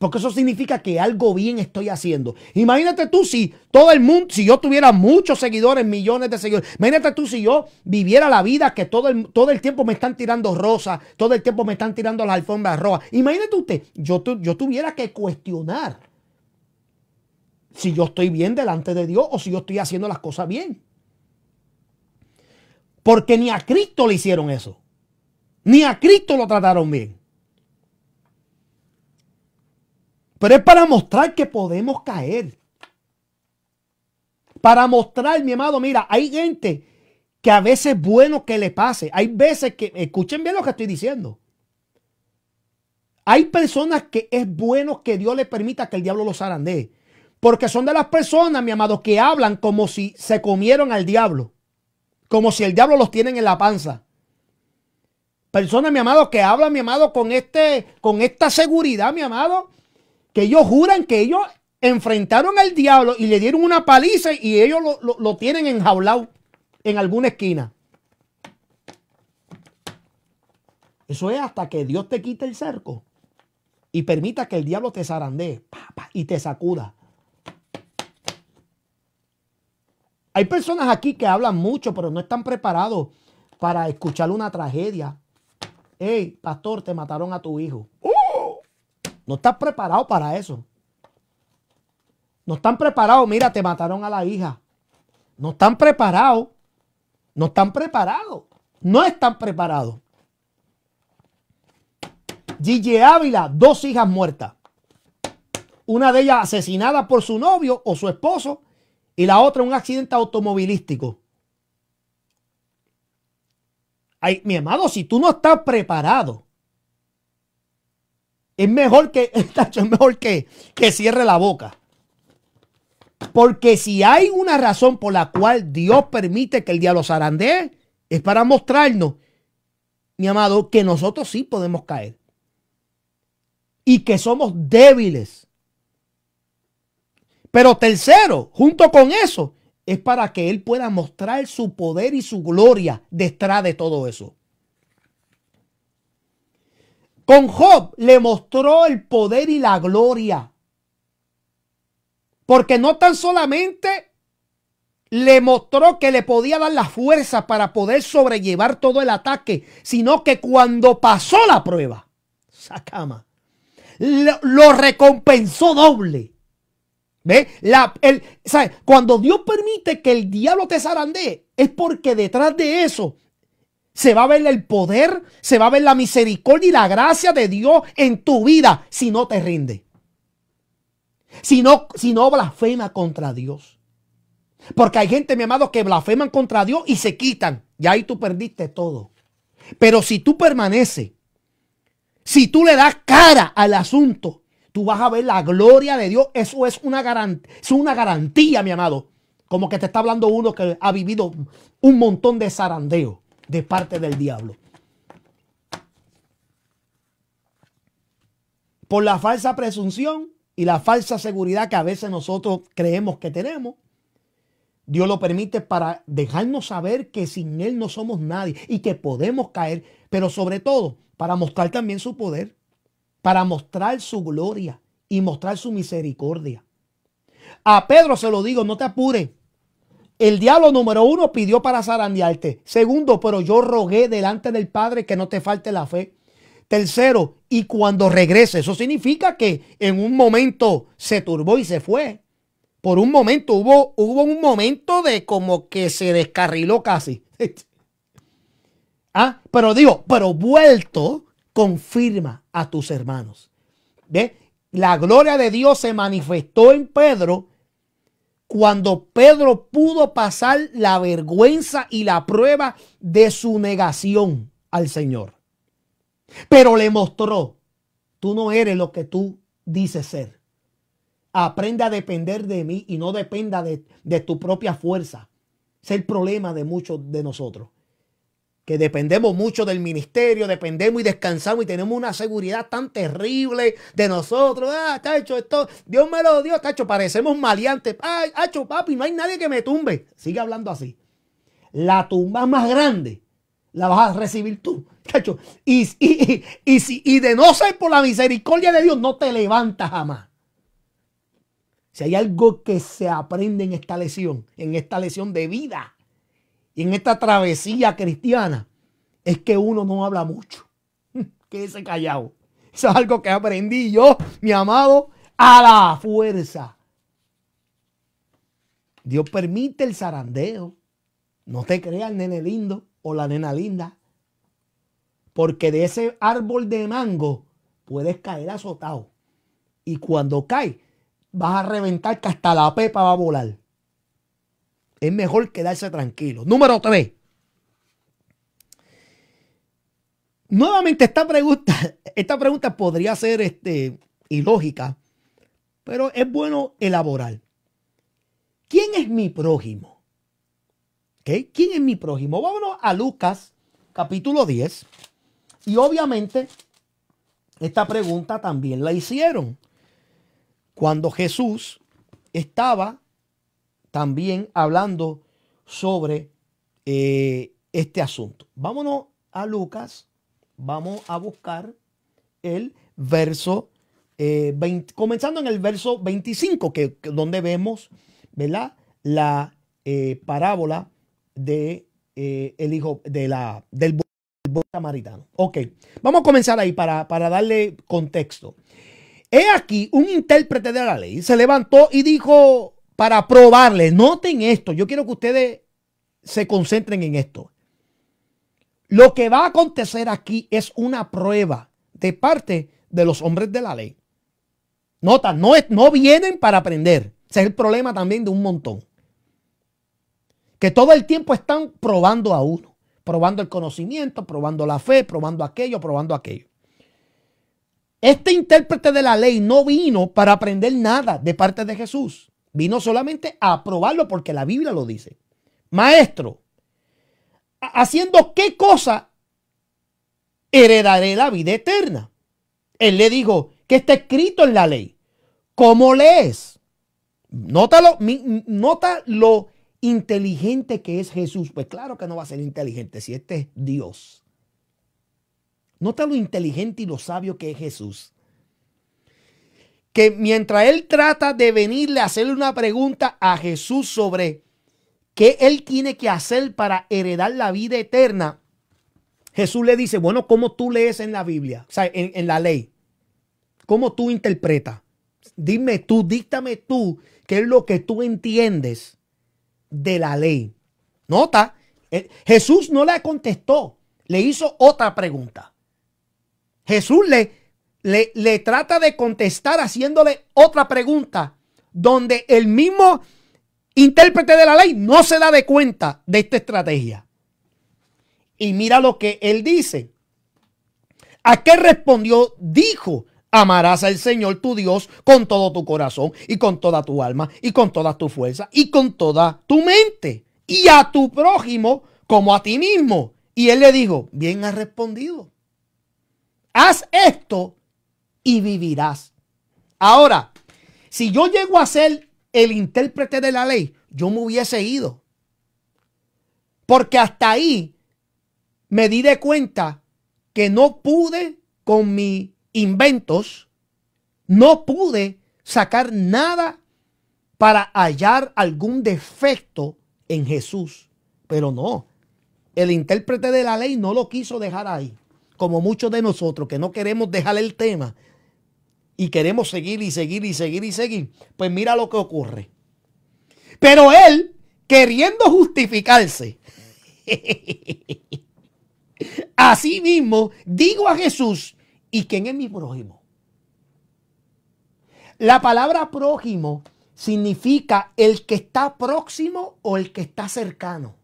Porque eso significa que algo bien estoy haciendo. Imagínate tú si todo el mundo, si yo tuviera muchos seguidores, millones de seguidores. Imagínate tú si yo viviera la vida que todo el, todo el tiempo me están tirando rosas, todo el tiempo me están tirando las alfombras rojas. Imagínate usted, yo, yo tuviera que cuestionar si yo estoy bien delante de Dios o si yo estoy haciendo las cosas bien. Porque ni a Cristo le hicieron eso. Ni a Cristo lo trataron bien. Pero es para mostrar que podemos caer. Para mostrar, mi amado, mira, hay gente que a veces es bueno que le pase. Hay veces que, escuchen bien lo que estoy diciendo. Hay personas que es bueno que Dios le permita que el diablo los zarandee. Porque son de las personas, mi amado, que hablan como si se comieron al diablo. Como si el diablo los tienen en la panza. Personas, mi amado, que hablan, mi amado, con, este, con esta seguridad, mi amado, que ellos juran que ellos enfrentaron al diablo y le dieron una paliza y ellos lo, lo, lo tienen enjaulado en alguna esquina. Eso es hasta que Dios te quite el cerco y permita que el diablo te zarandee y te sacuda. Hay personas aquí que hablan mucho, pero no están preparados para escuchar una tragedia. Hey, pastor, te mataron a tu hijo. ¡Uh! No estás preparado para eso. No están preparados. Mira, te mataron a la hija. No están preparados. No están preparados. No están preparados. Gigi Ávila, dos hijas muertas. Una de ellas asesinada por su novio o su esposo y la otra un accidente automovilístico. Ay, mi amado, si tú no estás preparado es mejor que, tacho, es mejor que, que cierre la boca. Porque si hay una razón por la cual Dios permite que el diablo zarandee, es para mostrarnos, mi amado, que nosotros sí podemos caer. Y que somos débiles. Pero tercero, junto con eso, es para que Él pueda mostrar su poder y su gloria detrás de todo eso. Con Job le mostró el poder y la gloria. Porque no tan solamente le mostró que le podía dar la fuerza para poder sobrellevar todo el ataque, sino que cuando pasó la prueba, sacama, lo, recompensó doble. ¿Ve? La, Cuando Dios permite que el diablo te zarandee, es porque detrás de eso se va a ver el poder, se va a ver la misericordia y la gracia de Dios en tu vida si no te rinde. Si no, si no blasfema contra Dios. Porque hay gente, mi amado, que blasfeman contra Dios y se quitan. Y ahí tú perdiste todo. Pero si tú permaneces, si tú le das cara al asunto, tú vas a ver la gloria de Dios. Eso es una, es una garantía, mi amado. Como que te está hablando uno que ha vivido un montón de zarandeo de parte del diablo. Por la falsa presunción y la falsa seguridad que a veces nosotros creemos que tenemos, Dios lo permite para dejarnos saber que sin Él no somos nadie y que podemos caer, pero sobre todo para mostrar también su poder, para mostrar su gloria y mostrar su misericordia. A Pedro se lo digo, no te apures, el diablo número uno pidió para zarandearte. Segundo, pero yo rogué delante del Padre que no te falte la fe. Tercero, y cuando regrese, eso significa que en un momento se turbó y se fue. Por un momento hubo, hubo un momento de como que se descarriló casi. ah, pero digo, pero vuelto, confirma a tus hermanos. ¿Ve? La gloria de Dios se manifestó en Pedro cuando Pedro pudo pasar la vergüenza y la prueba de su negación al Señor. Pero le mostró, tú no eres lo que tú dices ser. Aprende a depender de mí y no dependa de, de tu propia fuerza. Es el problema de muchos de nosotros que dependemos mucho del ministerio, dependemos y descansamos y tenemos una seguridad tan terrible de nosotros. Ah, hecho esto, Dios me lo dio, cacho, parecemos maleantes. Ay, cacho, papi, no hay nadie que me tumbe. Sigue hablando así. La tumba más grande la vas a recibir tú, Y, y, y, y de no ser por la misericordia de Dios, no te levantas jamás. Si hay algo que se aprende en esta lesión, en esta lesión de vida, y en esta travesía cristiana es que uno no habla mucho. Quédese callado. Eso es algo que aprendí yo, mi amado, a la fuerza. Dios permite el zarandeo. No te creas, nene lindo o la nena linda. Porque de ese árbol de mango puedes caer azotado. Y cuando cae, vas a reventar que hasta la pepa va a volar. Es mejor quedarse tranquilo. Número tres. Nuevamente, esta pregunta, esta pregunta podría ser este, ilógica, pero es bueno elaborar. ¿Quién es mi prójimo? ¿Quién es mi prójimo? Vámonos a Lucas capítulo 10. Y obviamente esta pregunta también la hicieron cuando Jesús estaba también hablando sobre eh, este asunto. Vámonos a Lucas, vamos a buscar el verso 20, eh, comenzando en el verso 25, que, donde vemos, ¿verdad? La eh, parábola de el hijo de la, del buen samaritano. Ok, vamos a comenzar ahí para, para darle contexto. He aquí un intérprete de la ley se levantó y dijo para probarle. Noten esto, yo quiero que ustedes se concentren en esto. Lo que va a acontecer aquí es una prueba de parte de los hombres de la ley. Nota, no, es, no vienen para aprender. Ese es el problema también de un montón. Que todo el tiempo están probando a uno, probando el conocimiento, probando la fe, probando aquello, probando aquello. Este intérprete de la ley no vino para aprender nada de parte de Jesús. Vino solamente a aprobarlo porque la Biblia lo dice. Maestro, ¿haciendo qué cosa heredaré la vida eterna? Él le dijo que está escrito en la ley. ¿Cómo lees? Nótalo, nota lo inteligente que es Jesús. Pues claro que no va a ser inteligente si este es Dios. Nota lo inteligente y lo sabio que es Jesús que mientras él trata de venirle a hacerle una pregunta a Jesús sobre qué él tiene que hacer para heredar la vida eterna, Jesús le dice, bueno, ¿cómo tú lees en la Biblia? O sea, en, la ley. ¿Cómo tú interpretas? Dime tú, díctame tú, qué es lo que tú entiendes de la ley. Nota, eh, Jesús no le contestó, le hizo otra pregunta. Jesús le, le, trata de contestar haciéndole otra pregunta, donde el mismo intérprete de la ley no se da de cuenta de esta estrategia. Y mira lo que él dice. ¿A qué respondió? Dijo, amarás al Señor tu Dios con todo tu corazón y con toda tu alma y con toda tu fuerza y con toda tu mente y a tu prójimo como a ti mismo. Y él le dijo, bien has respondido. Haz esto y vivirás. Ahora, si yo llego a ser el intérprete de la ley, yo me hubiese ido. Porque hasta ahí me di de cuenta que no pude con mis inventos, no pude sacar nada para hallar algún defecto en Jesús. Pero no, el intérprete de la ley no lo quiso dejar ahí, como muchos de nosotros que no queremos dejar el tema y queremos seguir y seguir y seguir y seguir, pues mira lo que ocurre. Pero él, queriendo justificarse, así mismo digo a Jesús, ¿y quién es mi prójimo? La palabra prójimo significa el que está próximo o el que está cercano.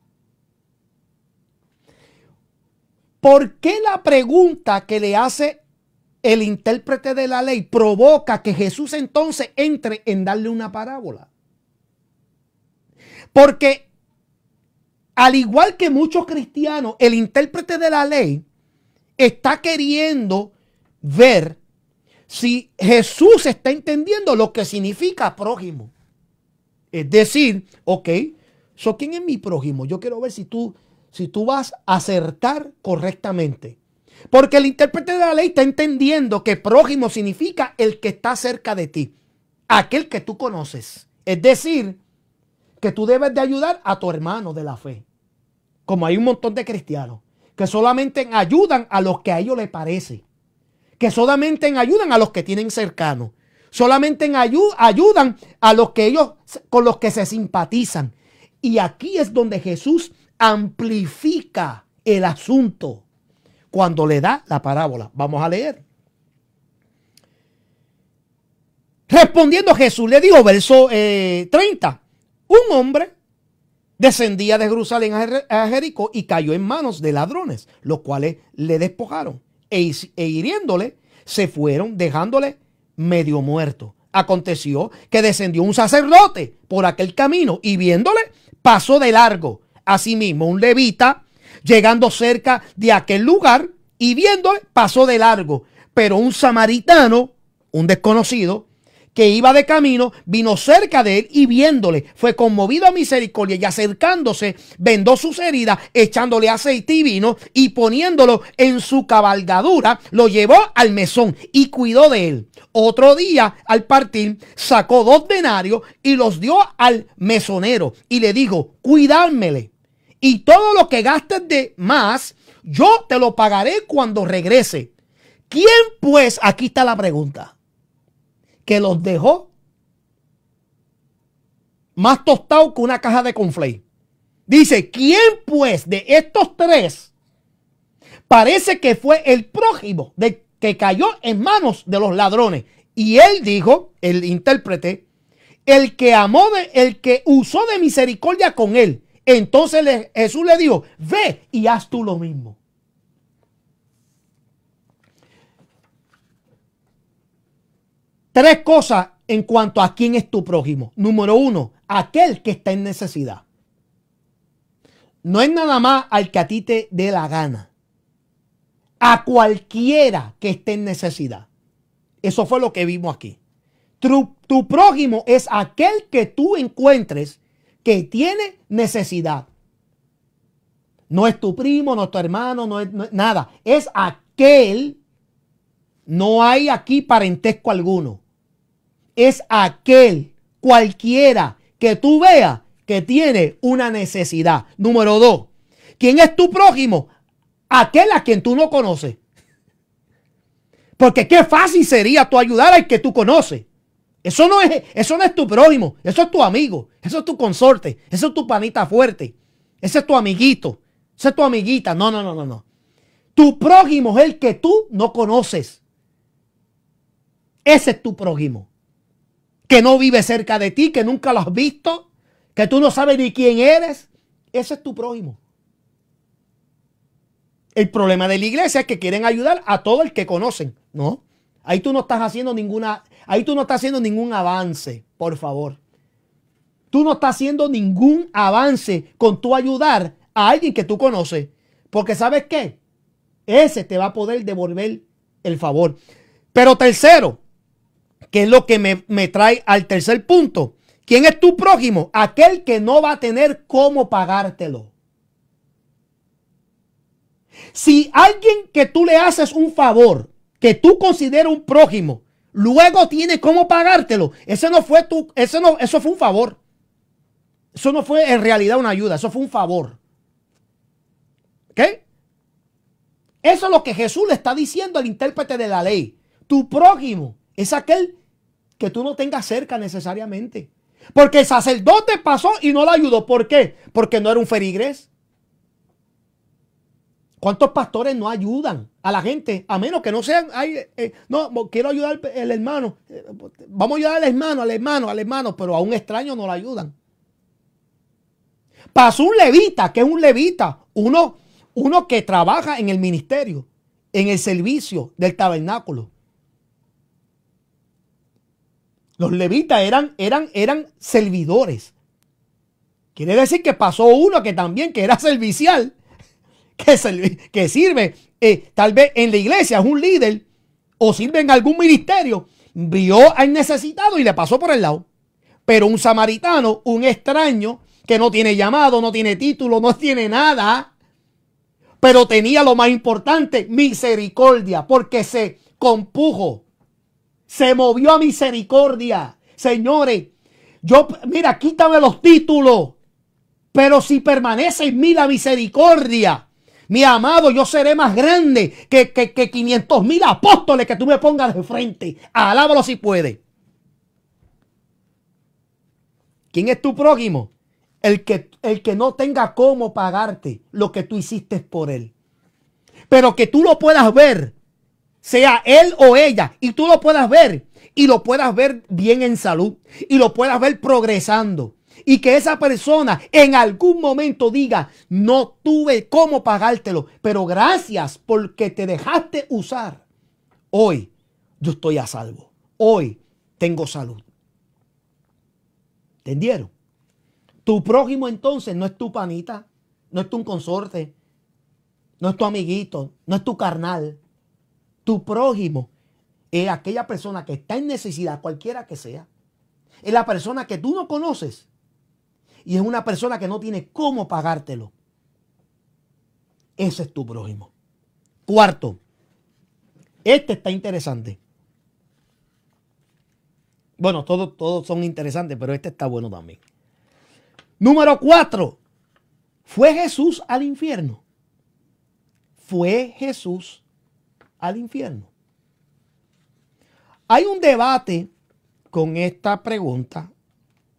¿Por qué la pregunta que le hace el intérprete de la ley provoca que Jesús entonces entre en darle una parábola. Porque al igual que muchos cristianos, el intérprete de la ley está queriendo ver si Jesús está entendiendo lo que significa prójimo. Es decir, ok, so, ¿quién es mi prójimo? Yo quiero ver si tú, si tú vas a acertar correctamente. Porque el intérprete de la ley está entendiendo que prójimo significa el que está cerca de ti, aquel que tú conoces. Es decir, que tú debes de ayudar a tu hermano de la fe. Como hay un montón de cristianos que solamente ayudan a los que a ellos les parece. Que solamente ayudan a los que tienen cercano. Solamente ayudan a los que ellos con los que se simpatizan. Y aquí es donde Jesús amplifica el asunto cuando le da la parábola. Vamos a leer. Respondiendo Jesús, le dijo, verso 30, eh, un hombre descendía de Jerusalén a Jericó y cayó en manos de ladrones, los cuales le despojaron e, e hiriéndole, se fueron dejándole medio muerto. Aconteció que descendió un sacerdote por aquel camino y viéndole pasó de largo. Asimismo, un levita llegando cerca de aquel lugar y viendo, eh, pasó de largo. Pero un samaritano, un desconocido, que iba de camino, vino cerca de él y viéndole, fue conmovido a misericordia y acercándose, vendó sus heridas, echándole aceite y vino y poniéndolo en su cabalgadura, lo llevó al mesón y cuidó de él. Otro día, al partir, sacó dos denarios y los dio al mesonero y le dijo, cuidármele y todo lo que gastes de más, yo te lo pagaré cuando regrese. ¿Quién pues? Aquí está la pregunta. Que los dejó más tostado que una caja de conflay. Dice, ¿quién pues de estos tres parece que fue el prójimo de que cayó en manos de los ladrones? Y él dijo, el intérprete, el que amó, de, el que usó de misericordia con él. Entonces Jesús le dijo, ve y haz tú lo mismo. Tres cosas en cuanto a quién es tu prójimo. Número uno, aquel que está en necesidad. No es nada más al que a ti te dé la gana. A cualquiera que esté en necesidad. Eso fue lo que vimos aquí. Tu, tu prójimo es aquel que tú encuentres que tiene necesidad. No es tu primo, no es tu hermano, no es, nada. Es aquel. No hay aquí parentesco alguno. Es aquel, cualquiera que tú veas que tiene una necesidad. Número dos, ¿quién es tu prójimo? Aquel a quien tú no conoces. Porque qué fácil sería tú ayudar al que tú conoces. Eso no, es, eso no es tu prójimo, eso es tu amigo, eso es tu consorte, eso es tu panita fuerte, ese es tu amiguito, ese es tu amiguita. No, no, no, no, no. Tu prójimo es el que tú no conoces. Ese es tu prójimo. Que no vive cerca de ti, que nunca lo has visto, que tú no sabes ni quién eres. Ese es tu prójimo. El problema de la iglesia es que quieren ayudar a todo el que conocen. No. Ahí tú no estás haciendo ninguna, ahí tú no estás haciendo ningún avance, por favor. Tú no estás haciendo ningún avance con tu ayudar a alguien que tú conoces. Porque ¿sabes qué? Ese te va a poder devolver el favor. Pero tercero, que es lo que me, me trae al tercer punto. ¿Quién es tu prójimo? Aquel que no va a tener cómo pagártelo. Si alguien que tú le haces un favor que tú consideras un prójimo, luego tiene cómo pagártelo. Ese no fue tu, ese no, eso fue un favor. Eso no fue en realidad una ayuda, eso fue un favor. ¿Ok? Eso es lo que Jesús le está diciendo al intérprete de la ley. Tu prójimo es aquel que tú no tengas cerca necesariamente. Porque el sacerdote pasó y no lo ayudó. ¿Por qué? Porque no era un ferigrés ¿Cuántos pastores no ayudan a la gente? A menos que no sean, eh, eh, no, quiero ayudar al hermano. Eh, vamos a ayudar al hermano, al hermano, al hermano, pero a un extraño no lo ayudan. Pasó un levita, que es un levita, uno, uno que trabaja en el ministerio, en el servicio del tabernáculo. Los levitas eran, eran, eran servidores. Quiere decir que pasó uno que también, que era servicial, que, sirve eh, tal vez en la iglesia, es un líder o sirve en algún ministerio, vio al necesitado y le pasó por el lado. Pero un samaritano, un extraño que no tiene llamado, no tiene título, no tiene nada, pero tenía lo más importante, misericordia, porque se compujo, se movió a misericordia. Señores, yo, mira, quítame los títulos, pero si permanece en mí la misericordia, mi amado, yo seré más grande que, que, 500 mil apóstoles que tú me pongas de frente. Alábalo si puede. ¿Quién es tu prójimo? El que, el que no tenga cómo pagarte lo que tú hiciste por él. Pero que tú lo puedas ver, sea él o ella, y tú lo puedas ver, y lo puedas ver bien en salud, y lo puedas ver progresando, y que esa persona en algún momento diga, no tuve cómo pagártelo, pero gracias porque te dejaste usar. Hoy yo estoy a salvo. Hoy tengo salud. ¿Entendieron? Tu prójimo entonces no es tu panita, no es tu consorte, no es tu amiguito, no es tu carnal. Tu prójimo es aquella persona que está en necesidad, cualquiera que sea. Es la persona que tú no conoces, y es una persona que no tiene cómo pagártelo. Ese es tu prójimo. Cuarto, este está interesante. Bueno, todos, todos son interesantes, pero este está bueno también. Número cuatro, ¿fue Jesús al infierno? ¿Fue Jesús al infierno? Hay un debate con esta pregunta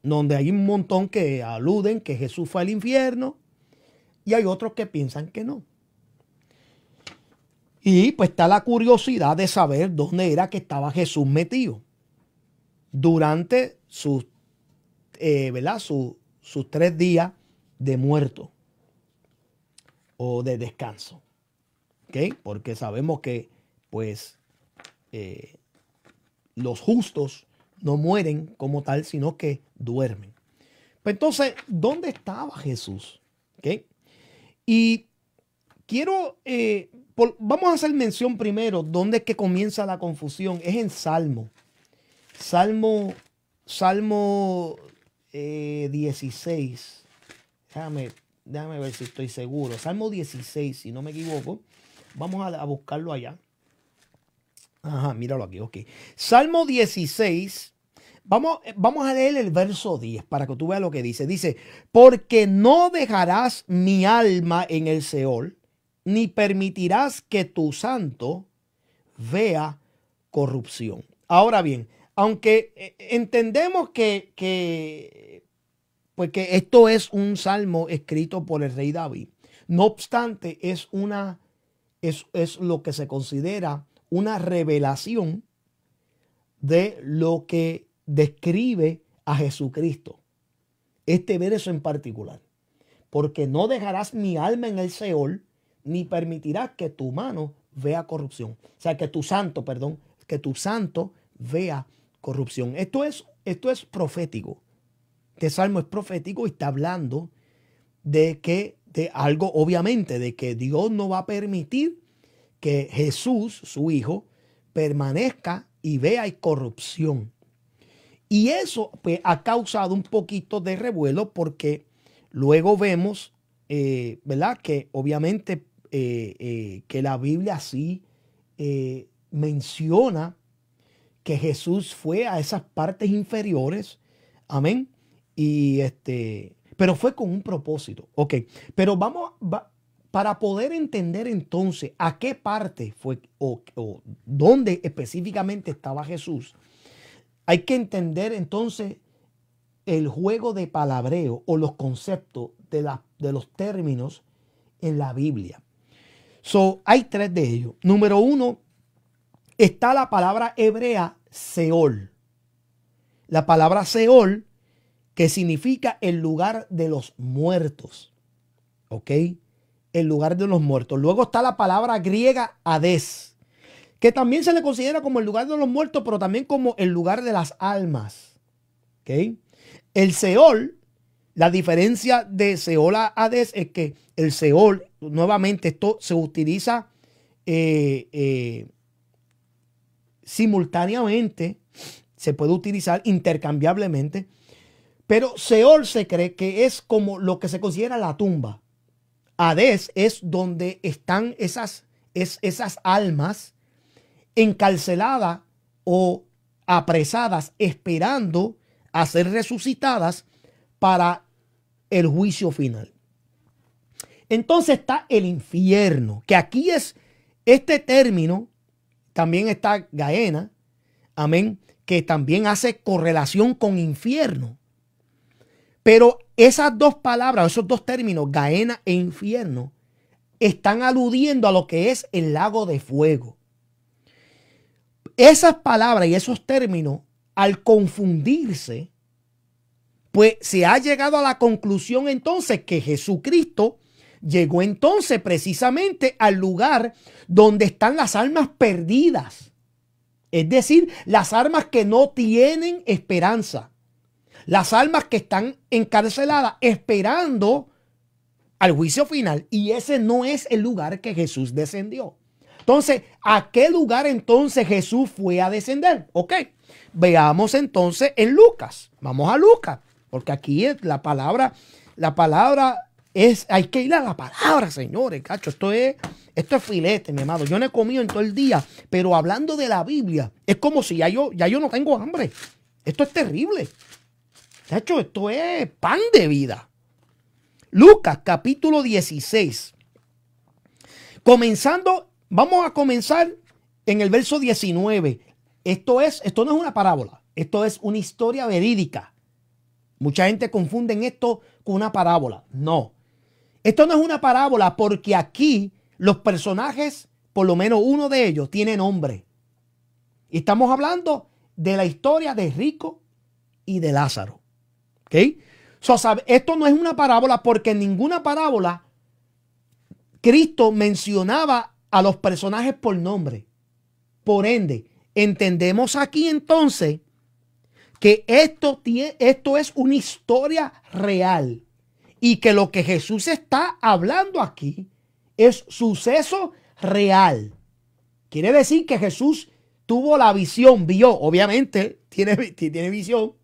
donde hay un montón que aluden que Jesús fue al infierno y hay otros que piensan que no. Y pues está la curiosidad de saber dónde era que estaba Jesús metido durante sus, eh, tres días de muerto o de descanso. Porque sabemos que pues eh, los justos no mueren como tal, sino que duermen. Pero pues entonces, ¿dónde estaba Jesús? Y quiero, eh, vamos a hacer mención primero, ¿dónde es que comienza la confusión? Es en Salmo. Salmo, Salmo 16. Eh, déjame, ver si estoy seguro. Salmo 16, si no me equivoco. Vamos a buscarlo allá. Ajá, míralo aquí, ok. Salmo 16. Vamos, vamos a leer el verso 10 para que tú veas lo que dice. Dice, porque no dejarás mi alma en el Seol, ni permitirás que tu santo vea corrupción. Ahora bien, aunque eh, entendemos que, pues esto es un salmo escrito por el rey David, no obstante es, una, es lo que se considera una revelación de lo que describe a Jesucristo. Este verso en particular. Porque no dejarás mi alma en el Seol, ni permitirás que tu mano vea corrupción. O sea, que tu santo, perdón, que tu santo vea corrupción. Esto es, esto es profético. Este salmo es profético y está hablando de que, de algo, obviamente, de que Dios no va a permitir que Jesús, su Hijo, permanezca y vea y corrupción. Y eso pues, ha causado un poquito de revuelo porque luego vemos, eh, ¿verdad? Que obviamente eh, eh, que la Biblia sí menciona que Jesús fue a esas partes inferiores, amén, y este, pero fue con un propósito, ok, pero vamos, a. Para poder entender entonces a qué parte fue o, dónde específicamente estaba Jesús, hay que entender entonces el juego de palabreo o los conceptos de, de los términos en la Biblia. So, hay tres de ellos. Número uno, está la palabra hebrea Seol. La palabra Seol, que significa el lugar de los muertos. ¿Ok? el lugar de los muertos. Luego está la palabra griega Hades, que también se le considera como el lugar de los muertos, pero también como el lugar de las almas. ¿Okay? El Seol, la diferencia de Seol a Hades es que el Seol, nuevamente, esto se utiliza eh, eh, simultáneamente, se puede utilizar intercambiablemente, pero Seol se cree que es como lo que se considera la tumba. Hades es donde están esas, esas almas encarceladas o apresadas esperando a ser resucitadas para el juicio final. Entonces está el infierno, que aquí es este término, también está Gaena, amén, que también hace correlación con infierno. Pero esas dos palabras, esos dos términos, Gaena e infierno, están aludiendo a lo que es el lago de fuego. Esas palabras y esos términos, al confundirse, pues se ha llegado a la conclusión entonces que Jesucristo llegó entonces precisamente al lugar donde están las almas perdidas. Es decir, las almas que no tienen esperanza las almas que están encarceladas esperando al juicio final. Y ese no es el lugar que Jesús descendió. Entonces, ¿a qué lugar entonces Jesús fue a descender? Ok, veamos entonces en Lucas. Vamos a Lucas, porque aquí es la palabra, la palabra es, hay que ir a la palabra, señores, cacho. Esto es, esto es filete, mi amado. Yo no he comido en todo el día, pero hablando de la Biblia, es como si ya yo, ya yo no tengo hambre. Esto es terrible. De hecho, esto es pan de vida. Lucas capítulo 16. Comenzando, vamos a comenzar en el verso 19. Esto es, esto no es una parábola, esto es una historia verídica. Mucha gente confunde esto con una parábola. No. Esto no es una parábola porque aquí los personajes, por lo menos uno de ellos, tiene nombre. Estamos hablando de la historia de Rico y de Lázaro esto no es una parábola porque en ninguna parábola Cristo mencionaba a los personajes por nombre. Por ende, entendemos aquí entonces que esto, esto es una historia real y que lo que Jesús está hablando aquí es suceso real. Quiere decir que Jesús tuvo la visión, vio, obviamente, tiene, tiene visión,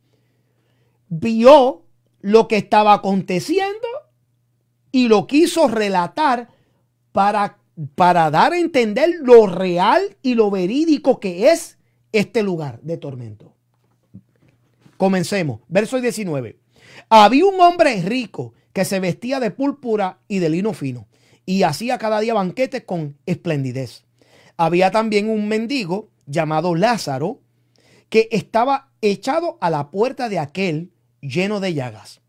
vio lo que estaba aconteciendo y lo quiso relatar para, para dar a entender lo real y lo verídico que es este lugar de tormento. Comencemos. Verso 19. Había un hombre rico que se vestía de púrpura y de lino fino y hacía cada día banquetes con esplendidez. Había también un mendigo llamado Lázaro que estaba echado a la puerta de aquel lleno de llagas,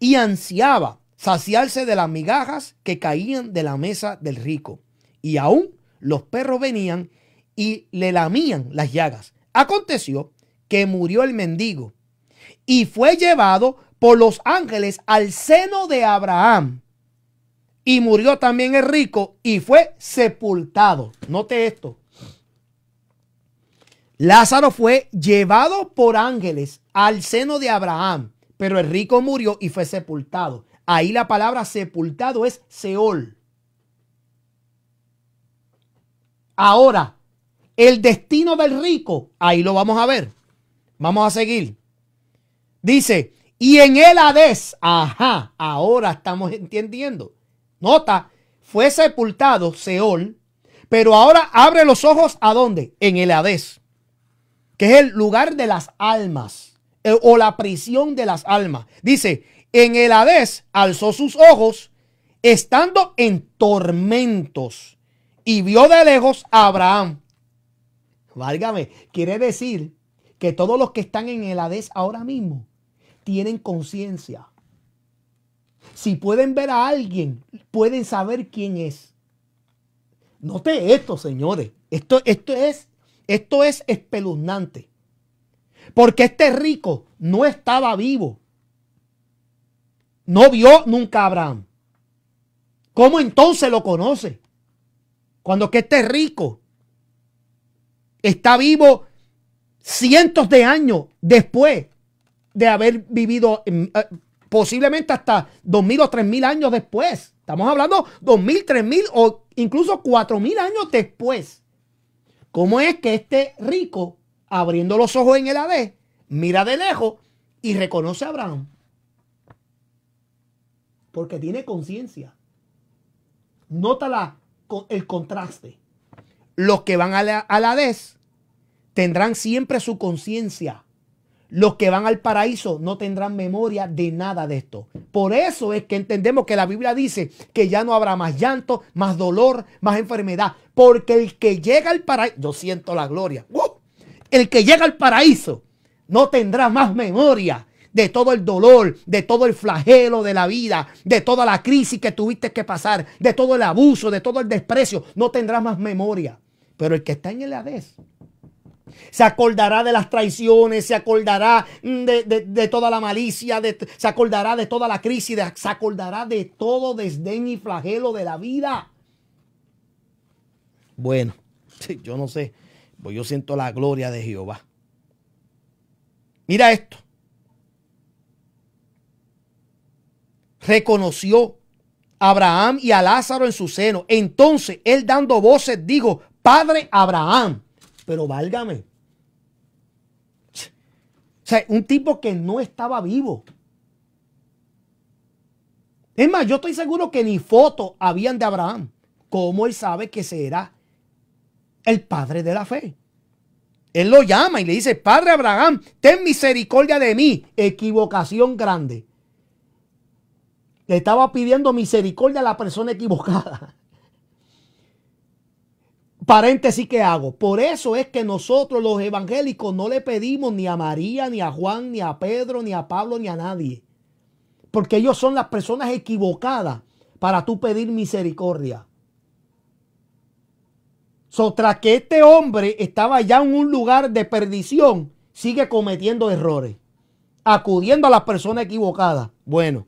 y ansiaba saciarse de las migajas que caían de la mesa del rico. Y aún los perros venían y le lamían las llagas. Aconteció que murió el mendigo y fue llevado por los ángeles al seno de Abraham. Y murió también el rico y fue sepultado. Note esto. Lázaro fue llevado por ángeles al seno de Abraham, pero el rico murió y fue sepultado. Ahí la palabra sepultado es Seol. Ahora, el destino del rico, ahí lo vamos a ver. Vamos a seguir. Dice, y en el Hades, ajá, ahora estamos entendiendo. Nota, fue sepultado Seol, pero ahora abre los ojos a dónde? En el Hades que es el lugar de las almas eh, o la prisión de las almas. Dice, en el Hades alzó sus ojos, estando en tormentos, y vio de lejos a Abraham. Válgame, quiere decir que todos los que están en el Hades ahora mismo tienen conciencia. Si pueden ver a alguien, pueden saber quién es. Note esto, señores. Esto, esto es esto es espeluznante. Porque este rico no estaba vivo. No vio nunca a Abraham. ¿Cómo entonces lo conoce? Cuando que este rico está vivo cientos de años después de haber vivido eh, posiblemente hasta 2.000 o 3.000 años después. Estamos hablando 2.000, 3.000 o incluso 4.000 años después. ¿Cómo es que este rico, abriendo los ojos en el ave, mira de lejos y reconoce a Abraham? Porque tiene conciencia. Nota el contraste. Los que van a la, a tendrán siempre su conciencia los que van al paraíso no tendrán memoria de nada de esto. Por eso es que entendemos que la Biblia dice que ya no habrá más llanto, más dolor, más enfermedad. Porque el que llega al paraíso, yo siento la gloria. El que llega al paraíso no tendrá más memoria de todo el dolor, de todo el flagelo de la vida, de toda la crisis que tuviste que pasar, de todo el abuso, de todo el desprecio. No tendrá más memoria. Pero el que está en el Hades se acordará de las traiciones, se acordará mm, de, toda la malicia, se acordará de toda la crisis, se acordará de todo desdén y flagelo de la vida. Bueno, yo no sé, pues yo siento la gloria de Jehová. Mira esto. Reconoció a Abraham y a Lázaro en su seno. Entonces él dando voces dijo, Padre Abraham, pero válgame. O sea, un tipo que no estaba vivo. Es más, yo estoy seguro que ni fotos habían de Abraham. ¿Cómo él sabe que será el padre de la fe? Él lo llama y le dice, Padre Abraham, ten misericordia de mí. Equivocación grande. Le estaba pidiendo misericordia a la persona equivocada paréntesis que hago. Por eso es que nosotros los evangélicos no le pedimos ni a María, ni a Juan, ni a Pedro, ni a Pablo, ni a nadie. Porque ellos son las personas equivocadas para tú pedir misericordia. So, que este hombre estaba ya en un lugar de perdición, sigue cometiendo errores, acudiendo a las personas equivocadas. Bueno,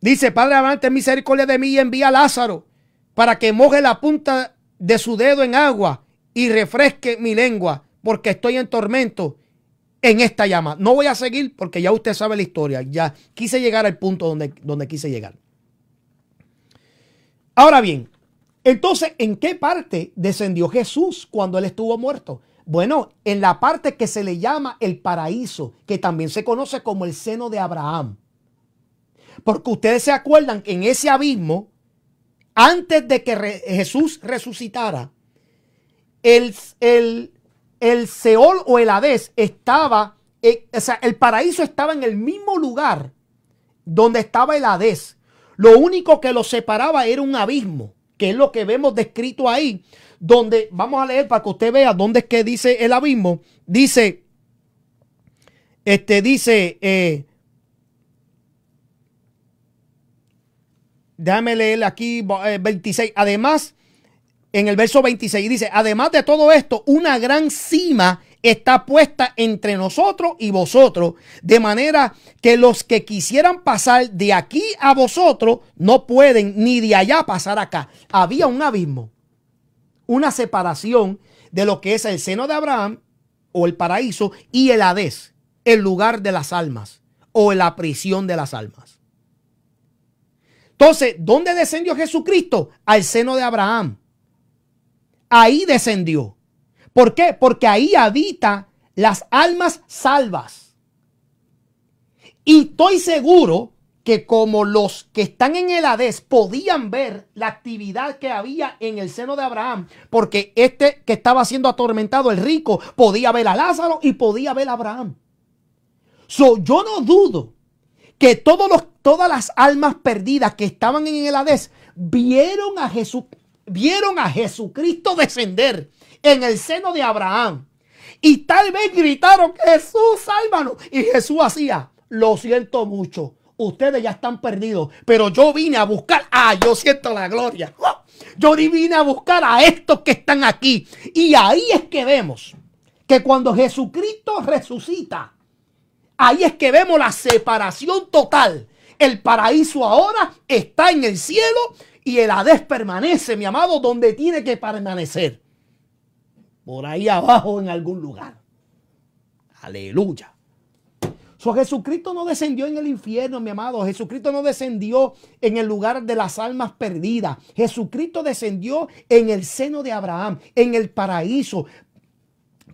Dice, Padre, avante misericordia de mí y envía a Lázaro para que moje la punta de su dedo en agua y refresque mi lengua, porque estoy en tormento en esta llama. No voy a seguir porque ya usted sabe la historia. Ya quise llegar al punto donde, donde quise llegar. Ahora bien, entonces, ¿en qué parte descendió Jesús cuando él estuvo muerto? Bueno, en la parte que se le llama el paraíso, que también se conoce como el seno de Abraham. Porque ustedes se acuerdan que en ese abismo, antes de que Jesús resucitara, el, el, Seol o el Hades estaba, eh, o sea, el paraíso estaba en el mismo lugar donde estaba el Hades. Lo único que lo separaba era un abismo, que es lo que vemos descrito ahí, donde, vamos a leer para que usted vea dónde es que dice el abismo, dice, este, dice, eh, Déjame leer aquí 26. Eh, además, en el verso 26 dice, además de todo esto, una gran cima está puesta entre nosotros y vosotros, de manera que los que quisieran pasar de aquí a vosotros no pueden ni de allá pasar acá. Había un abismo, una separación de lo que es el seno de Abraham o el paraíso y el Hades, el lugar de las almas o la prisión de las almas. Entonces, ¿dónde descendió Jesucristo? Al seno de Abraham. Ahí descendió. ¿Por qué? Porque ahí habita las almas salvas. Y estoy seguro que como los que están en el Hades podían ver la actividad que había en el seno de Abraham, porque este que estaba siendo atormentado, el rico, podía ver a Lázaro y podía ver a Abraham. yo no dudo que todos los, todas las almas perdidas que estaban en el Hades vieron a, Jesús, vieron a Jesucristo descender en el seno de Abraham. Y tal vez gritaron, Jesús, sálvanos. Y Jesús hacía, lo siento mucho, ustedes ya están perdidos, pero yo vine a buscar, ah, yo siento la gloria. Yo vine a buscar a estos que están aquí. Y ahí es que vemos que cuando Jesucristo resucita, Ahí es que vemos la separación total. El paraíso ahora está en el cielo y el Hades permanece, mi amado, donde tiene que permanecer. Por ahí abajo en algún lugar. Aleluya. Su Jesucristo no descendió en el infierno, mi amado. Jesucristo no descendió en el lugar de las almas perdidas. Jesucristo descendió en el seno de Abraham, en el paraíso,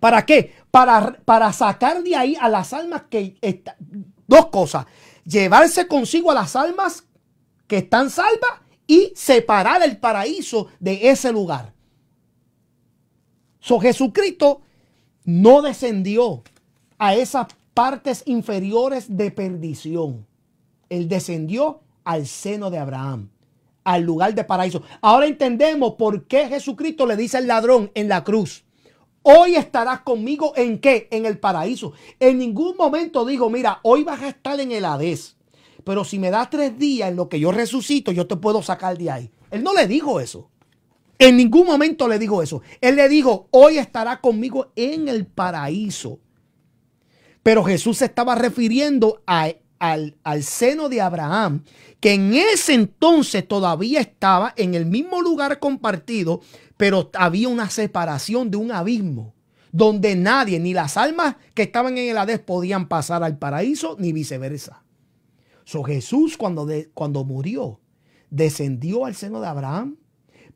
¿Para qué? Para, para sacar de ahí a las almas que... Está, dos cosas. Llevarse consigo a las almas que están salvas y separar el paraíso de ese lugar. So Jesucristo no descendió a esas partes inferiores de perdición. Él descendió al seno de Abraham, al lugar de paraíso. Ahora entendemos por qué Jesucristo le dice al ladrón en la cruz, Hoy estarás conmigo en qué? En el paraíso. En ningún momento digo, mira, hoy vas a estar en el Hades. Pero si me das tres días en lo que yo resucito, yo te puedo sacar de ahí. Él no le dijo eso. En ningún momento le dijo eso. Él le dijo, hoy estará conmigo en el paraíso. Pero Jesús se estaba refiriendo al, al seno de Abraham, que en ese entonces todavía estaba en el mismo lugar compartido pero había una separación de un abismo donde nadie, ni las almas que estaban en el Hades podían pasar al paraíso, ni viceversa. So Jesús cuando, cuando murió, descendió al seno de Abraham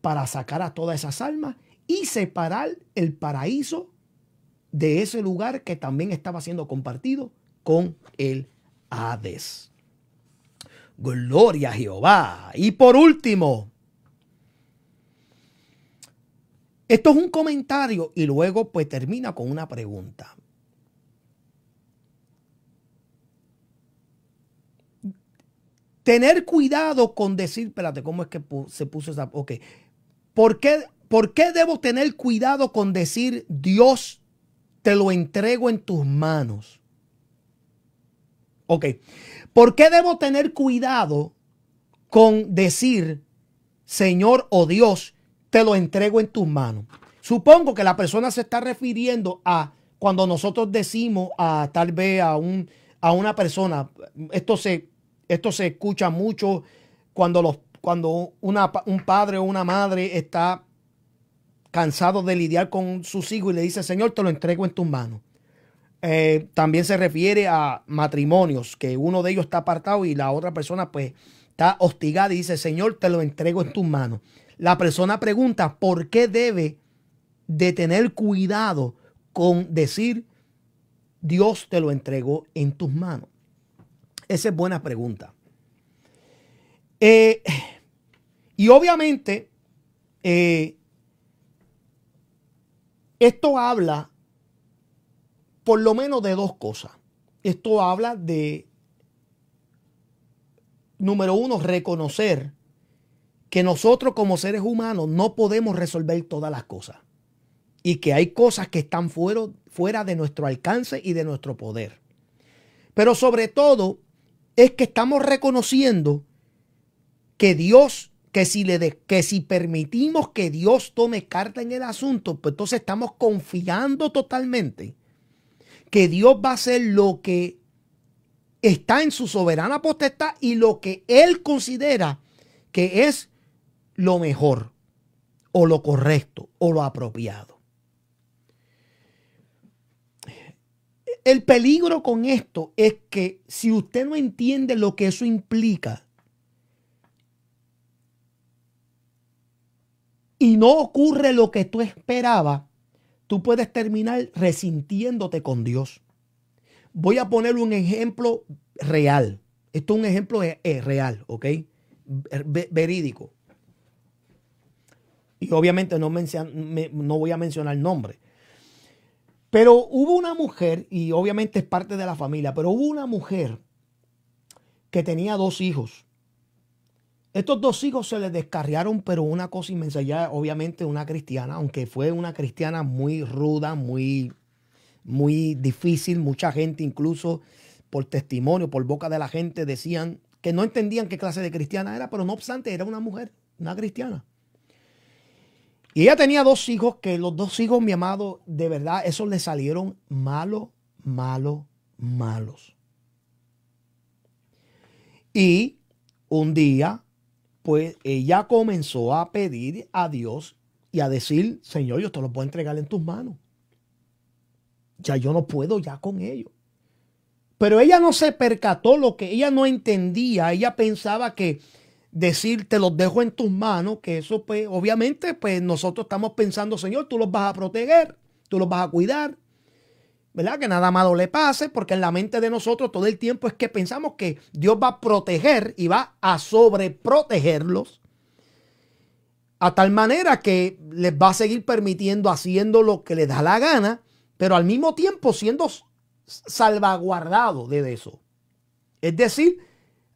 para sacar a todas esas almas y separar el paraíso de ese lugar que también estaba siendo compartido con el Hades. Gloria a Jehová. Y por último, Esto es un comentario y luego pues termina con una pregunta. Tener cuidado con decir, espérate, ¿cómo es que se puso esa? Ok, ¿por qué, ¿por qué debo tener cuidado con decir Dios te lo entrego en tus manos? Ok, ¿por qué debo tener cuidado con decir Señor o Dios te lo entrego en tus manos. Supongo que la persona se está refiriendo a cuando nosotros decimos a tal vez a, un, a una persona, esto se, esto se escucha mucho cuando, los, cuando un padre o una madre está cansado de lidiar con sus hijos y le dice, Señor, te lo entrego en tus manos. Eh, también se refiere a matrimonios, que uno de ellos está apartado y la otra persona pues está hostigada y dice, Señor, te lo entrego en tus manos. La persona pregunta por qué debe de tener cuidado con decir Dios te lo entregó en tus manos. Esa es buena pregunta. Eh, y obviamente, eh, esto habla por lo menos de dos cosas. Esto habla de, número uno, reconocer que nosotros como seres humanos no podemos resolver todas las cosas y que hay cosas que están fuera, fuera de nuestro alcance y de nuestro poder. Pero sobre todo es que estamos reconociendo que Dios, que si, le que si permitimos que Dios tome carta en el asunto, pues entonces estamos confiando totalmente que Dios va a hacer lo que está en su soberana potestad y lo que Él considera que es lo mejor o lo correcto o lo apropiado. El peligro con esto es que si usted no entiende lo que eso implica y no ocurre lo que tú esperabas, tú puedes terminar resintiéndote con Dios. Voy a poner un ejemplo real. Esto es un ejemplo eh, eh, real, ¿ok? Verídico. Y obviamente no, no voy a mencionar el nombre. Pero hubo una mujer, y obviamente es parte de la familia, pero hubo una mujer que tenía dos hijos. Estos dos hijos se les descarriaron, pero una cosa inmensa. Ya, obviamente, una cristiana, aunque fue una cristiana muy ruda, muy, muy difícil. Mucha gente, incluso por testimonio, por boca de la gente, decían que no entendían qué clase de cristiana era, pero no obstante, era una mujer, una cristiana. Y ella tenía dos hijos que los dos hijos, mi amado, de verdad, esos le salieron malos, malos, malos. Y un día, pues ella comenzó a pedir a Dios y a decir, Señor, yo te lo puedo entregar en tus manos. Ya yo no puedo ya con ellos. Pero ella no se percató lo que ella no entendía. Ella pensaba que decir, te los dejo en tus manos, que eso pues obviamente pues nosotros estamos pensando, Señor, tú los vas a proteger, tú los vas a cuidar, ¿verdad? Que nada malo le pase, porque en la mente de nosotros todo el tiempo es que pensamos que Dios va a proteger y va a sobreprotegerlos a tal manera que les va a seguir permitiendo haciendo lo que les da la gana, pero al mismo tiempo siendo salvaguardados de eso. Es decir,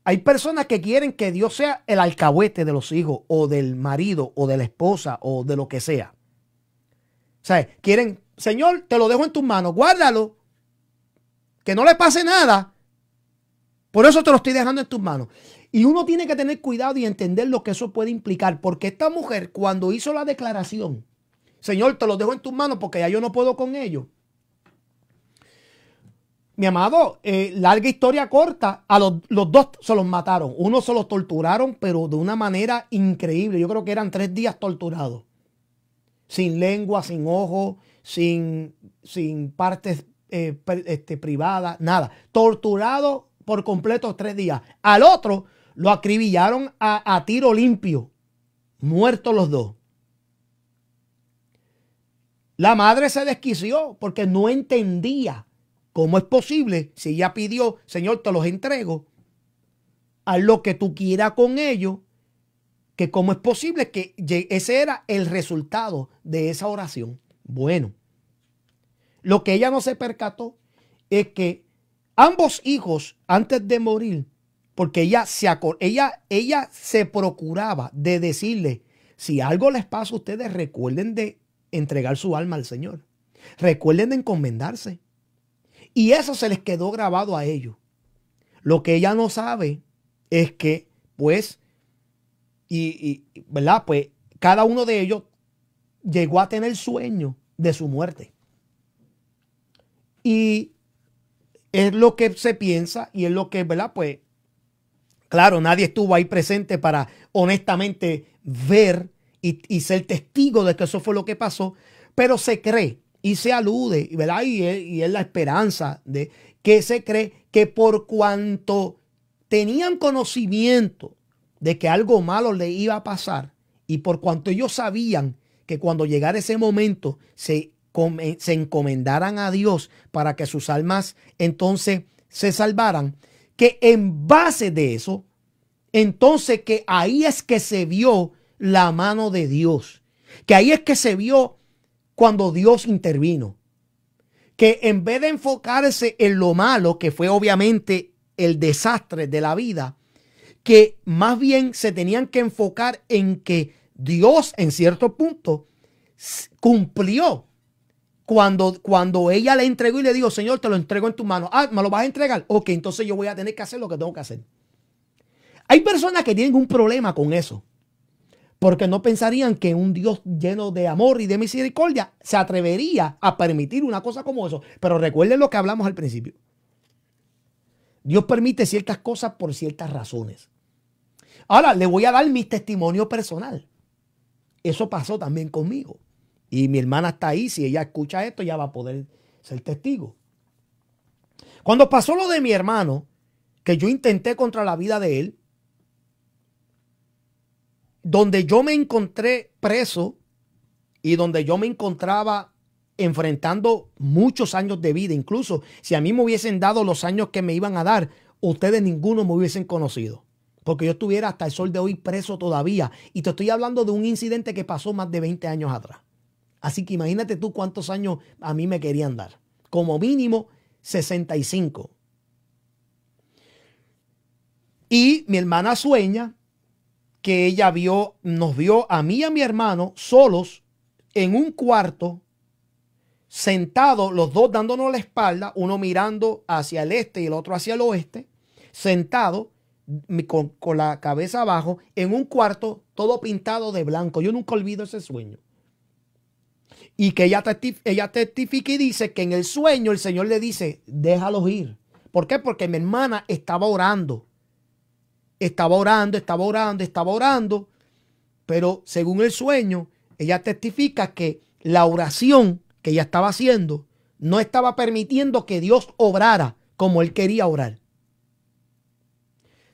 hay personas que quieren que Dios sea el alcahuete de los hijos o del marido o de la esposa o de lo que sea. O sea, quieren, Señor, te lo dejo en tus manos, guárdalo, que no le pase nada. Por eso te lo estoy dejando en tus manos. Y uno tiene que tener cuidado y entender lo que eso puede implicar, porque esta mujer cuando hizo la declaración, Señor, te lo dejo en tus manos porque ya yo no puedo con ellos mi amado, eh, larga historia corta, a los, dos se los mataron. Uno se los torturaron, pero de una manera increíble. Yo creo que eran tres días torturados. Sin lengua, sin ojo, sin, sin partes eh, este, privadas, nada. Torturado por completo tres días. Al otro lo acribillaron a, a tiro limpio. Muertos los dos. La madre se desquició porque no entendía ¿Cómo es posible si ella pidió, Señor, te los entrego, a lo que tú quieras con ellos? Que cómo es posible que ese era el resultado de esa oración. Bueno, lo que ella no se percató es que ambos hijos, antes de morir, porque ella se, ella, ella se procuraba de decirle, si algo les pasa a ustedes, recuerden de entregar su alma al Señor. Recuerden de encomendarse. Y eso se les quedó grabado a ellos. Lo que ella no sabe es que, pues, y, ¿verdad? Pues cada uno de ellos llegó a tener sueño de su muerte. Y es lo que se piensa y es lo que, ¿verdad? Pues, claro, nadie estuvo ahí presente para honestamente ver y, y ser testigo de que eso fue lo que pasó, pero se cree y se alude, ¿verdad? Y es, y es la esperanza de que se cree que por cuanto tenían conocimiento de que algo malo le iba a pasar y por cuanto ellos sabían que cuando llegara ese momento se, eh, se encomendaran a Dios para que sus almas entonces se salvaran, que en base de eso, entonces que ahí es que se vio la mano de Dios, que ahí es que se vio cuando Dios intervino. Que en vez de enfocarse en lo malo, que fue obviamente el desastre de la vida, que más bien se tenían que enfocar en que Dios en cierto punto cumplió cuando, cuando ella le entregó y le dijo, Señor, te lo entrego en tus manos. Ah, me lo vas a entregar. Ok, entonces yo voy a tener que hacer lo que tengo que hacer. Hay personas que tienen un problema con eso porque no pensarían que un Dios lleno de amor y de misericordia se atrevería a permitir una cosa como eso. Pero recuerden lo que hablamos al principio. Dios permite ciertas cosas por ciertas razones. Ahora, le voy a dar mi testimonio personal. Eso pasó también conmigo. Y mi hermana está ahí, si ella escucha esto, ya va a poder ser testigo. Cuando pasó lo de mi hermano, que yo intenté contra la vida de él, donde yo me encontré preso y donde yo me encontraba enfrentando muchos años de vida. Incluso si a mí me hubiesen dado los años que me iban a dar, ustedes ninguno me hubiesen conocido. Porque yo estuviera hasta el sol de hoy preso todavía. Y te estoy hablando de un incidente que pasó más de 20 años atrás. Así que imagínate tú cuántos años a mí me querían dar. Como mínimo 65. Y mi hermana sueña que ella vio, nos vio a mí y a mi hermano solos en un cuarto, sentados los dos dándonos la espalda, uno mirando hacia el este y el otro hacia el oeste, sentado mm, con, la cabeza abajo en un cuarto todo pintado de blanco. Yo nunca olvido ese sueño. Y que ella, ella testifica y dice que en el sueño el Señor le dice, déjalos ir. ¿Por qué? Porque mi hermana estaba orando estaba orando, estaba orando, estaba orando, pero según el sueño, ella testifica que la oración que ella estaba haciendo no estaba permitiendo que Dios obrara como él quería orar.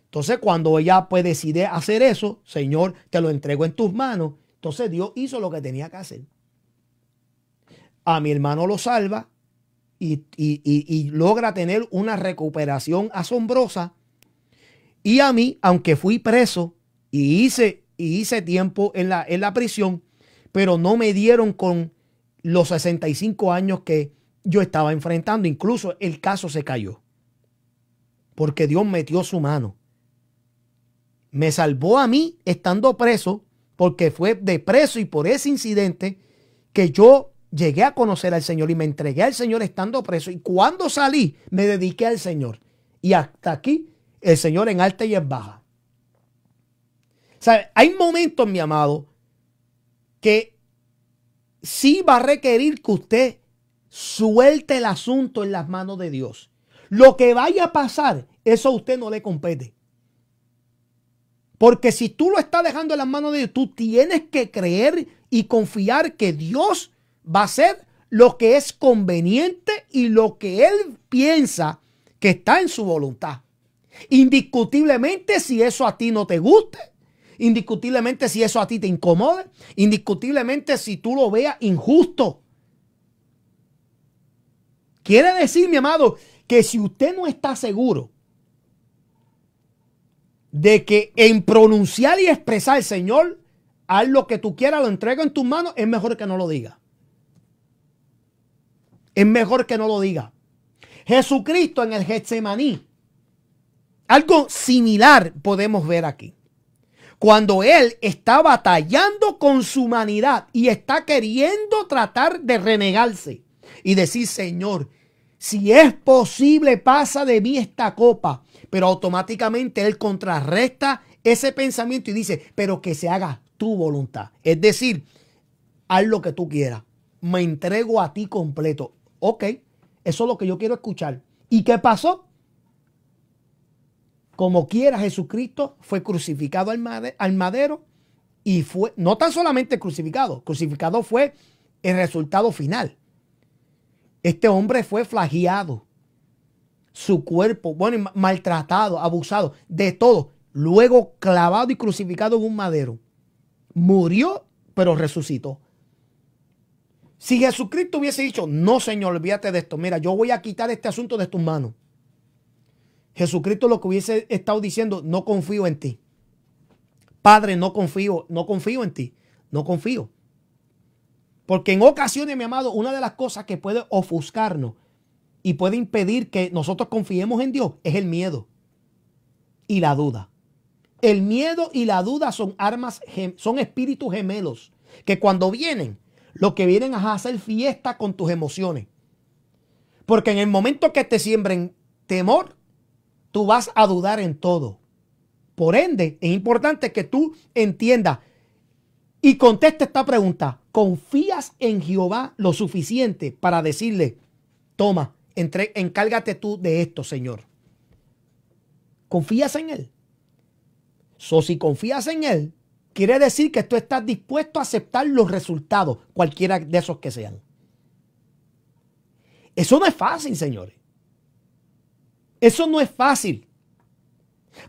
Entonces, cuando ella pues, decide hacer eso, Señor, te lo entrego en tus manos. Entonces Dios hizo lo que tenía que hacer. A mi hermano lo salva y logra tener una recuperación asombrosa y a mí, aunque fui preso y hice, y hice tiempo en la, en la prisión, pero no me dieron con los 65 años que yo estaba enfrentando. Incluso el caso se cayó. Porque Dios metió su mano. Me salvó a mí estando preso, porque fue de preso y por ese incidente que yo llegué a conocer al Señor y me entregué al Señor estando preso. Y cuando salí, me dediqué al Señor. Y hasta aquí el Señor en alta y en baja. Hay momentos, mi amado, que sí va a requerir que usted suelte el asunto en las manos de Dios. Lo que vaya a pasar, eso a usted no le compete. Porque si tú lo estás dejando en las manos de Dios, tú tienes que creer y confiar que Dios va a hacer lo que es conveniente y lo que Él piensa que está en su voluntad. Indiscutiblemente, si eso a ti no te guste, indiscutiblemente si eso a ti te incomode, indiscutiblemente si tú lo veas injusto. Quiere decir, mi amado, que si usted no está seguro de que en pronunciar y expresar, Señor, haz lo que tú quieras, lo entrego en tus manos, es mejor que no lo diga. Es mejor que no lo diga. Jesucristo en el Getsemaní algo similar podemos ver aquí. Cuando él está batallando con su humanidad y está queriendo tratar de renegarse y decir, Señor, si es posible, pasa de mí esta copa. Pero automáticamente él contrarresta ese pensamiento y dice, pero que se haga tu voluntad. Es decir, haz lo que tú quieras. Me entrego a ti completo. Ok, eso es lo que yo quiero escuchar. ¿Y qué pasó? Como quiera, Jesucristo fue crucificado al, madero y fue, no tan solamente crucificado, crucificado fue el resultado final. Este hombre fue flagiado, su cuerpo, bueno, maltratado, abusado, de todo. Luego clavado y crucificado en un madero. Murió, pero resucitó. Si Jesucristo hubiese dicho, no, Señor, olvídate de esto, mira, yo voy a quitar este asunto de tus manos. Jesucristo lo que hubiese estado diciendo, no confío en ti. Padre, no confío, no confío en ti, no confío. Porque en ocasiones, mi amado, una de las cosas que puede ofuscarnos y puede impedir que nosotros confiemos en Dios es el miedo y la duda. El miedo y la duda son armas, son espíritus gemelos, que cuando vienen, lo que vienen es a hacer fiesta con tus emociones. Porque en el momento que te siembren temor, tú vas a dudar en todo. Por ende, es importante que tú entiendas y conteste esta pregunta. ¿Confías en Jehová lo suficiente para decirle, toma, encárgate tú de esto, Señor? ¿Confías en Él? So, si confías en Él, quiere decir que tú estás dispuesto a aceptar los resultados, cualquiera de esos que sean. Eso no es fácil, señores. Eso no es fácil.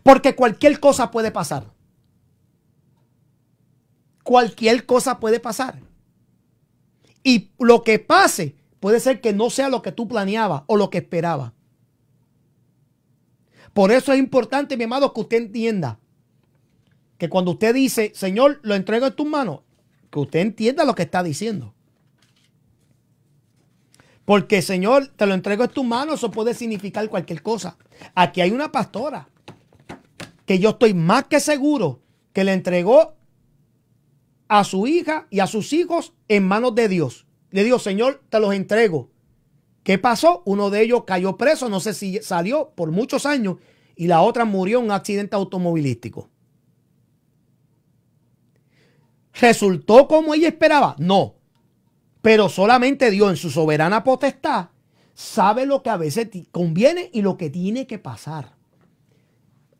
Porque cualquier cosa puede pasar. Cualquier cosa puede pasar. Y lo que pase puede ser que no sea lo que tú planeabas o lo que esperabas. Por eso es importante, mi amado, que usted entienda que cuando usted dice, Señor, lo entrego en tus manos, que usted entienda lo que está diciendo. Porque Señor, te lo entrego en tus manos, eso puede significar cualquier cosa. Aquí hay una pastora que yo estoy más que seguro que le entregó a su hija y a sus hijos en manos de Dios. Le digo, Señor, te los entrego. ¿Qué pasó? Uno de ellos cayó preso, no sé si salió por muchos años, y la otra murió en un accidente automovilístico. ¿Resultó como ella esperaba? No. Pero solamente Dios en su soberana potestad sabe lo que a veces conviene y lo que tiene que pasar.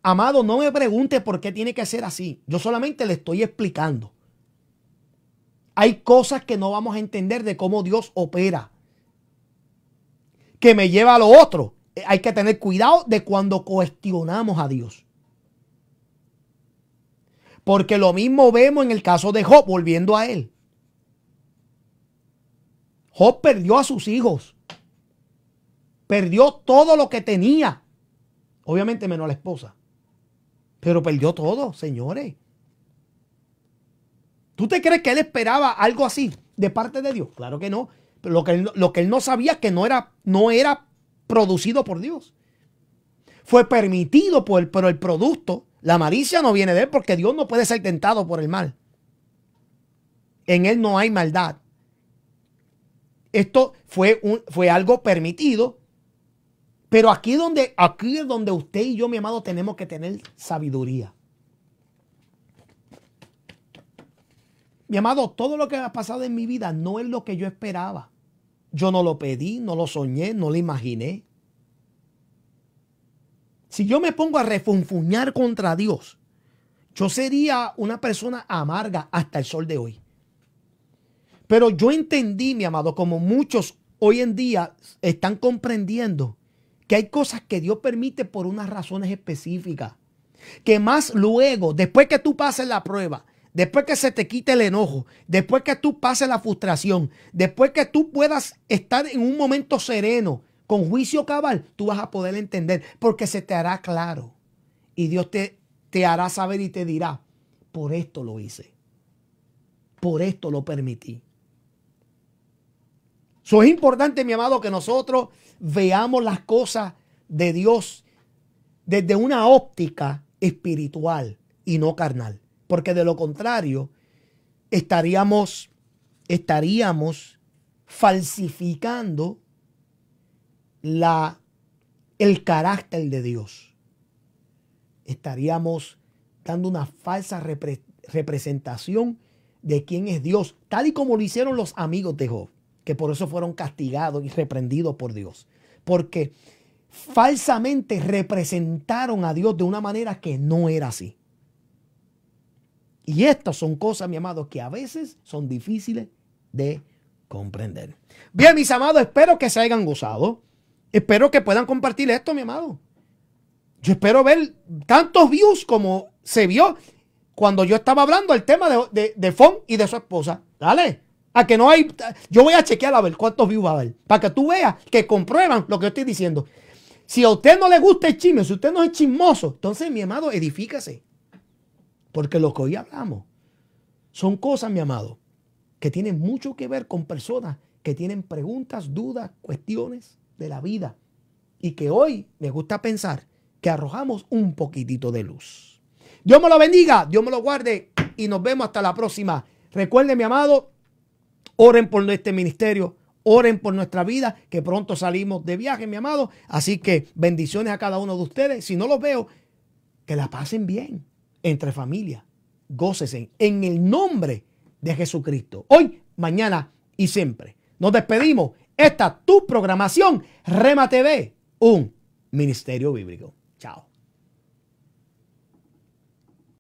Amado, no me pregunte por qué tiene que ser así. Yo solamente le estoy explicando. Hay cosas que no vamos a entender de cómo Dios opera. Que me lleva a lo otro. Eh, hay que tener cuidado de cuando cuestionamos a Dios. Porque lo mismo vemos en el caso de Job, volviendo a él. Job perdió a sus hijos. Perdió todo lo que tenía. Obviamente menos a la esposa. Pero perdió todo, señores. ¿Tú te crees que él esperaba algo así de parte de Dios? Claro que no. Pero lo que él, lo que él no sabía es que no era, no era producido por Dios. Fue permitido por el, pero el producto, la malicia no viene de él porque Dios no puede ser tentado por el mal. En él no hay maldad. Esto fue, un, fue algo permitido. Pero aquí, donde, aquí es donde usted y yo, mi amado, tenemos que tener sabiduría. Mi amado, todo lo que ha pasado en mi vida no es lo que yo esperaba. Yo no lo pedí, no lo soñé, no lo imaginé. Si yo me pongo a refunfuñar contra Dios, yo sería una persona amarga hasta el sol de hoy. Pero yo entendí, mi amado, como muchos hoy en día están comprendiendo que hay cosas que Dios permite por unas razones específicas. Que más luego, después que tú pases la prueba, después que se te quite el enojo, después que tú pases la frustración, después que tú puedas estar en un momento sereno, con juicio cabal, tú vas a poder entender, porque se te hará claro. Y Dios te, te hará saber y te dirá, por esto lo hice, por esto lo permití es importante, mi amado, que nosotros veamos las cosas de Dios desde una óptica espiritual y no carnal. Porque de lo contrario, estaríamos, estaríamos falsificando la, el carácter de Dios. Estaríamos dando una falsa representación de quién es Dios, tal y como lo hicieron los amigos de Job que por eso fueron castigados y reprendidos por Dios. Porque falsamente representaron a Dios de una manera que no era así. Y estas son cosas, mi amado, que a veces son difíciles de comprender. Bien, mis amados, espero que se hayan gozado. Espero que puedan compartir esto, mi amado. Yo espero ver tantos views como se vio cuando yo estaba hablando el tema de, de, de Fon y de su esposa. Dale. A que no hay. Yo voy a chequear a ver cuántos views va a haber Para que tú veas que comprueban lo que yo estoy diciendo. Si a usted no le gusta el chisme, si usted no es chismoso, entonces, mi amado, edifícase. Porque lo que hoy hablamos son cosas, mi amado, que tienen mucho que ver con personas que tienen preguntas, dudas, cuestiones de la vida. Y que hoy me gusta pensar que arrojamos un poquitito de luz. Dios me lo bendiga, Dios me lo guarde y nos vemos hasta la próxima. Recuerde, mi amado, Oren por este ministerio, oren por nuestra vida, que pronto salimos de viaje, mi amado. Así que bendiciones a cada uno de ustedes. Si no los veo, que la pasen bien entre familia. Gócesen en el nombre de Jesucristo. Hoy, mañana y siempre. Nos despedimos. Esta tu programación, Rema TV, un ministerio bíblico. Chao.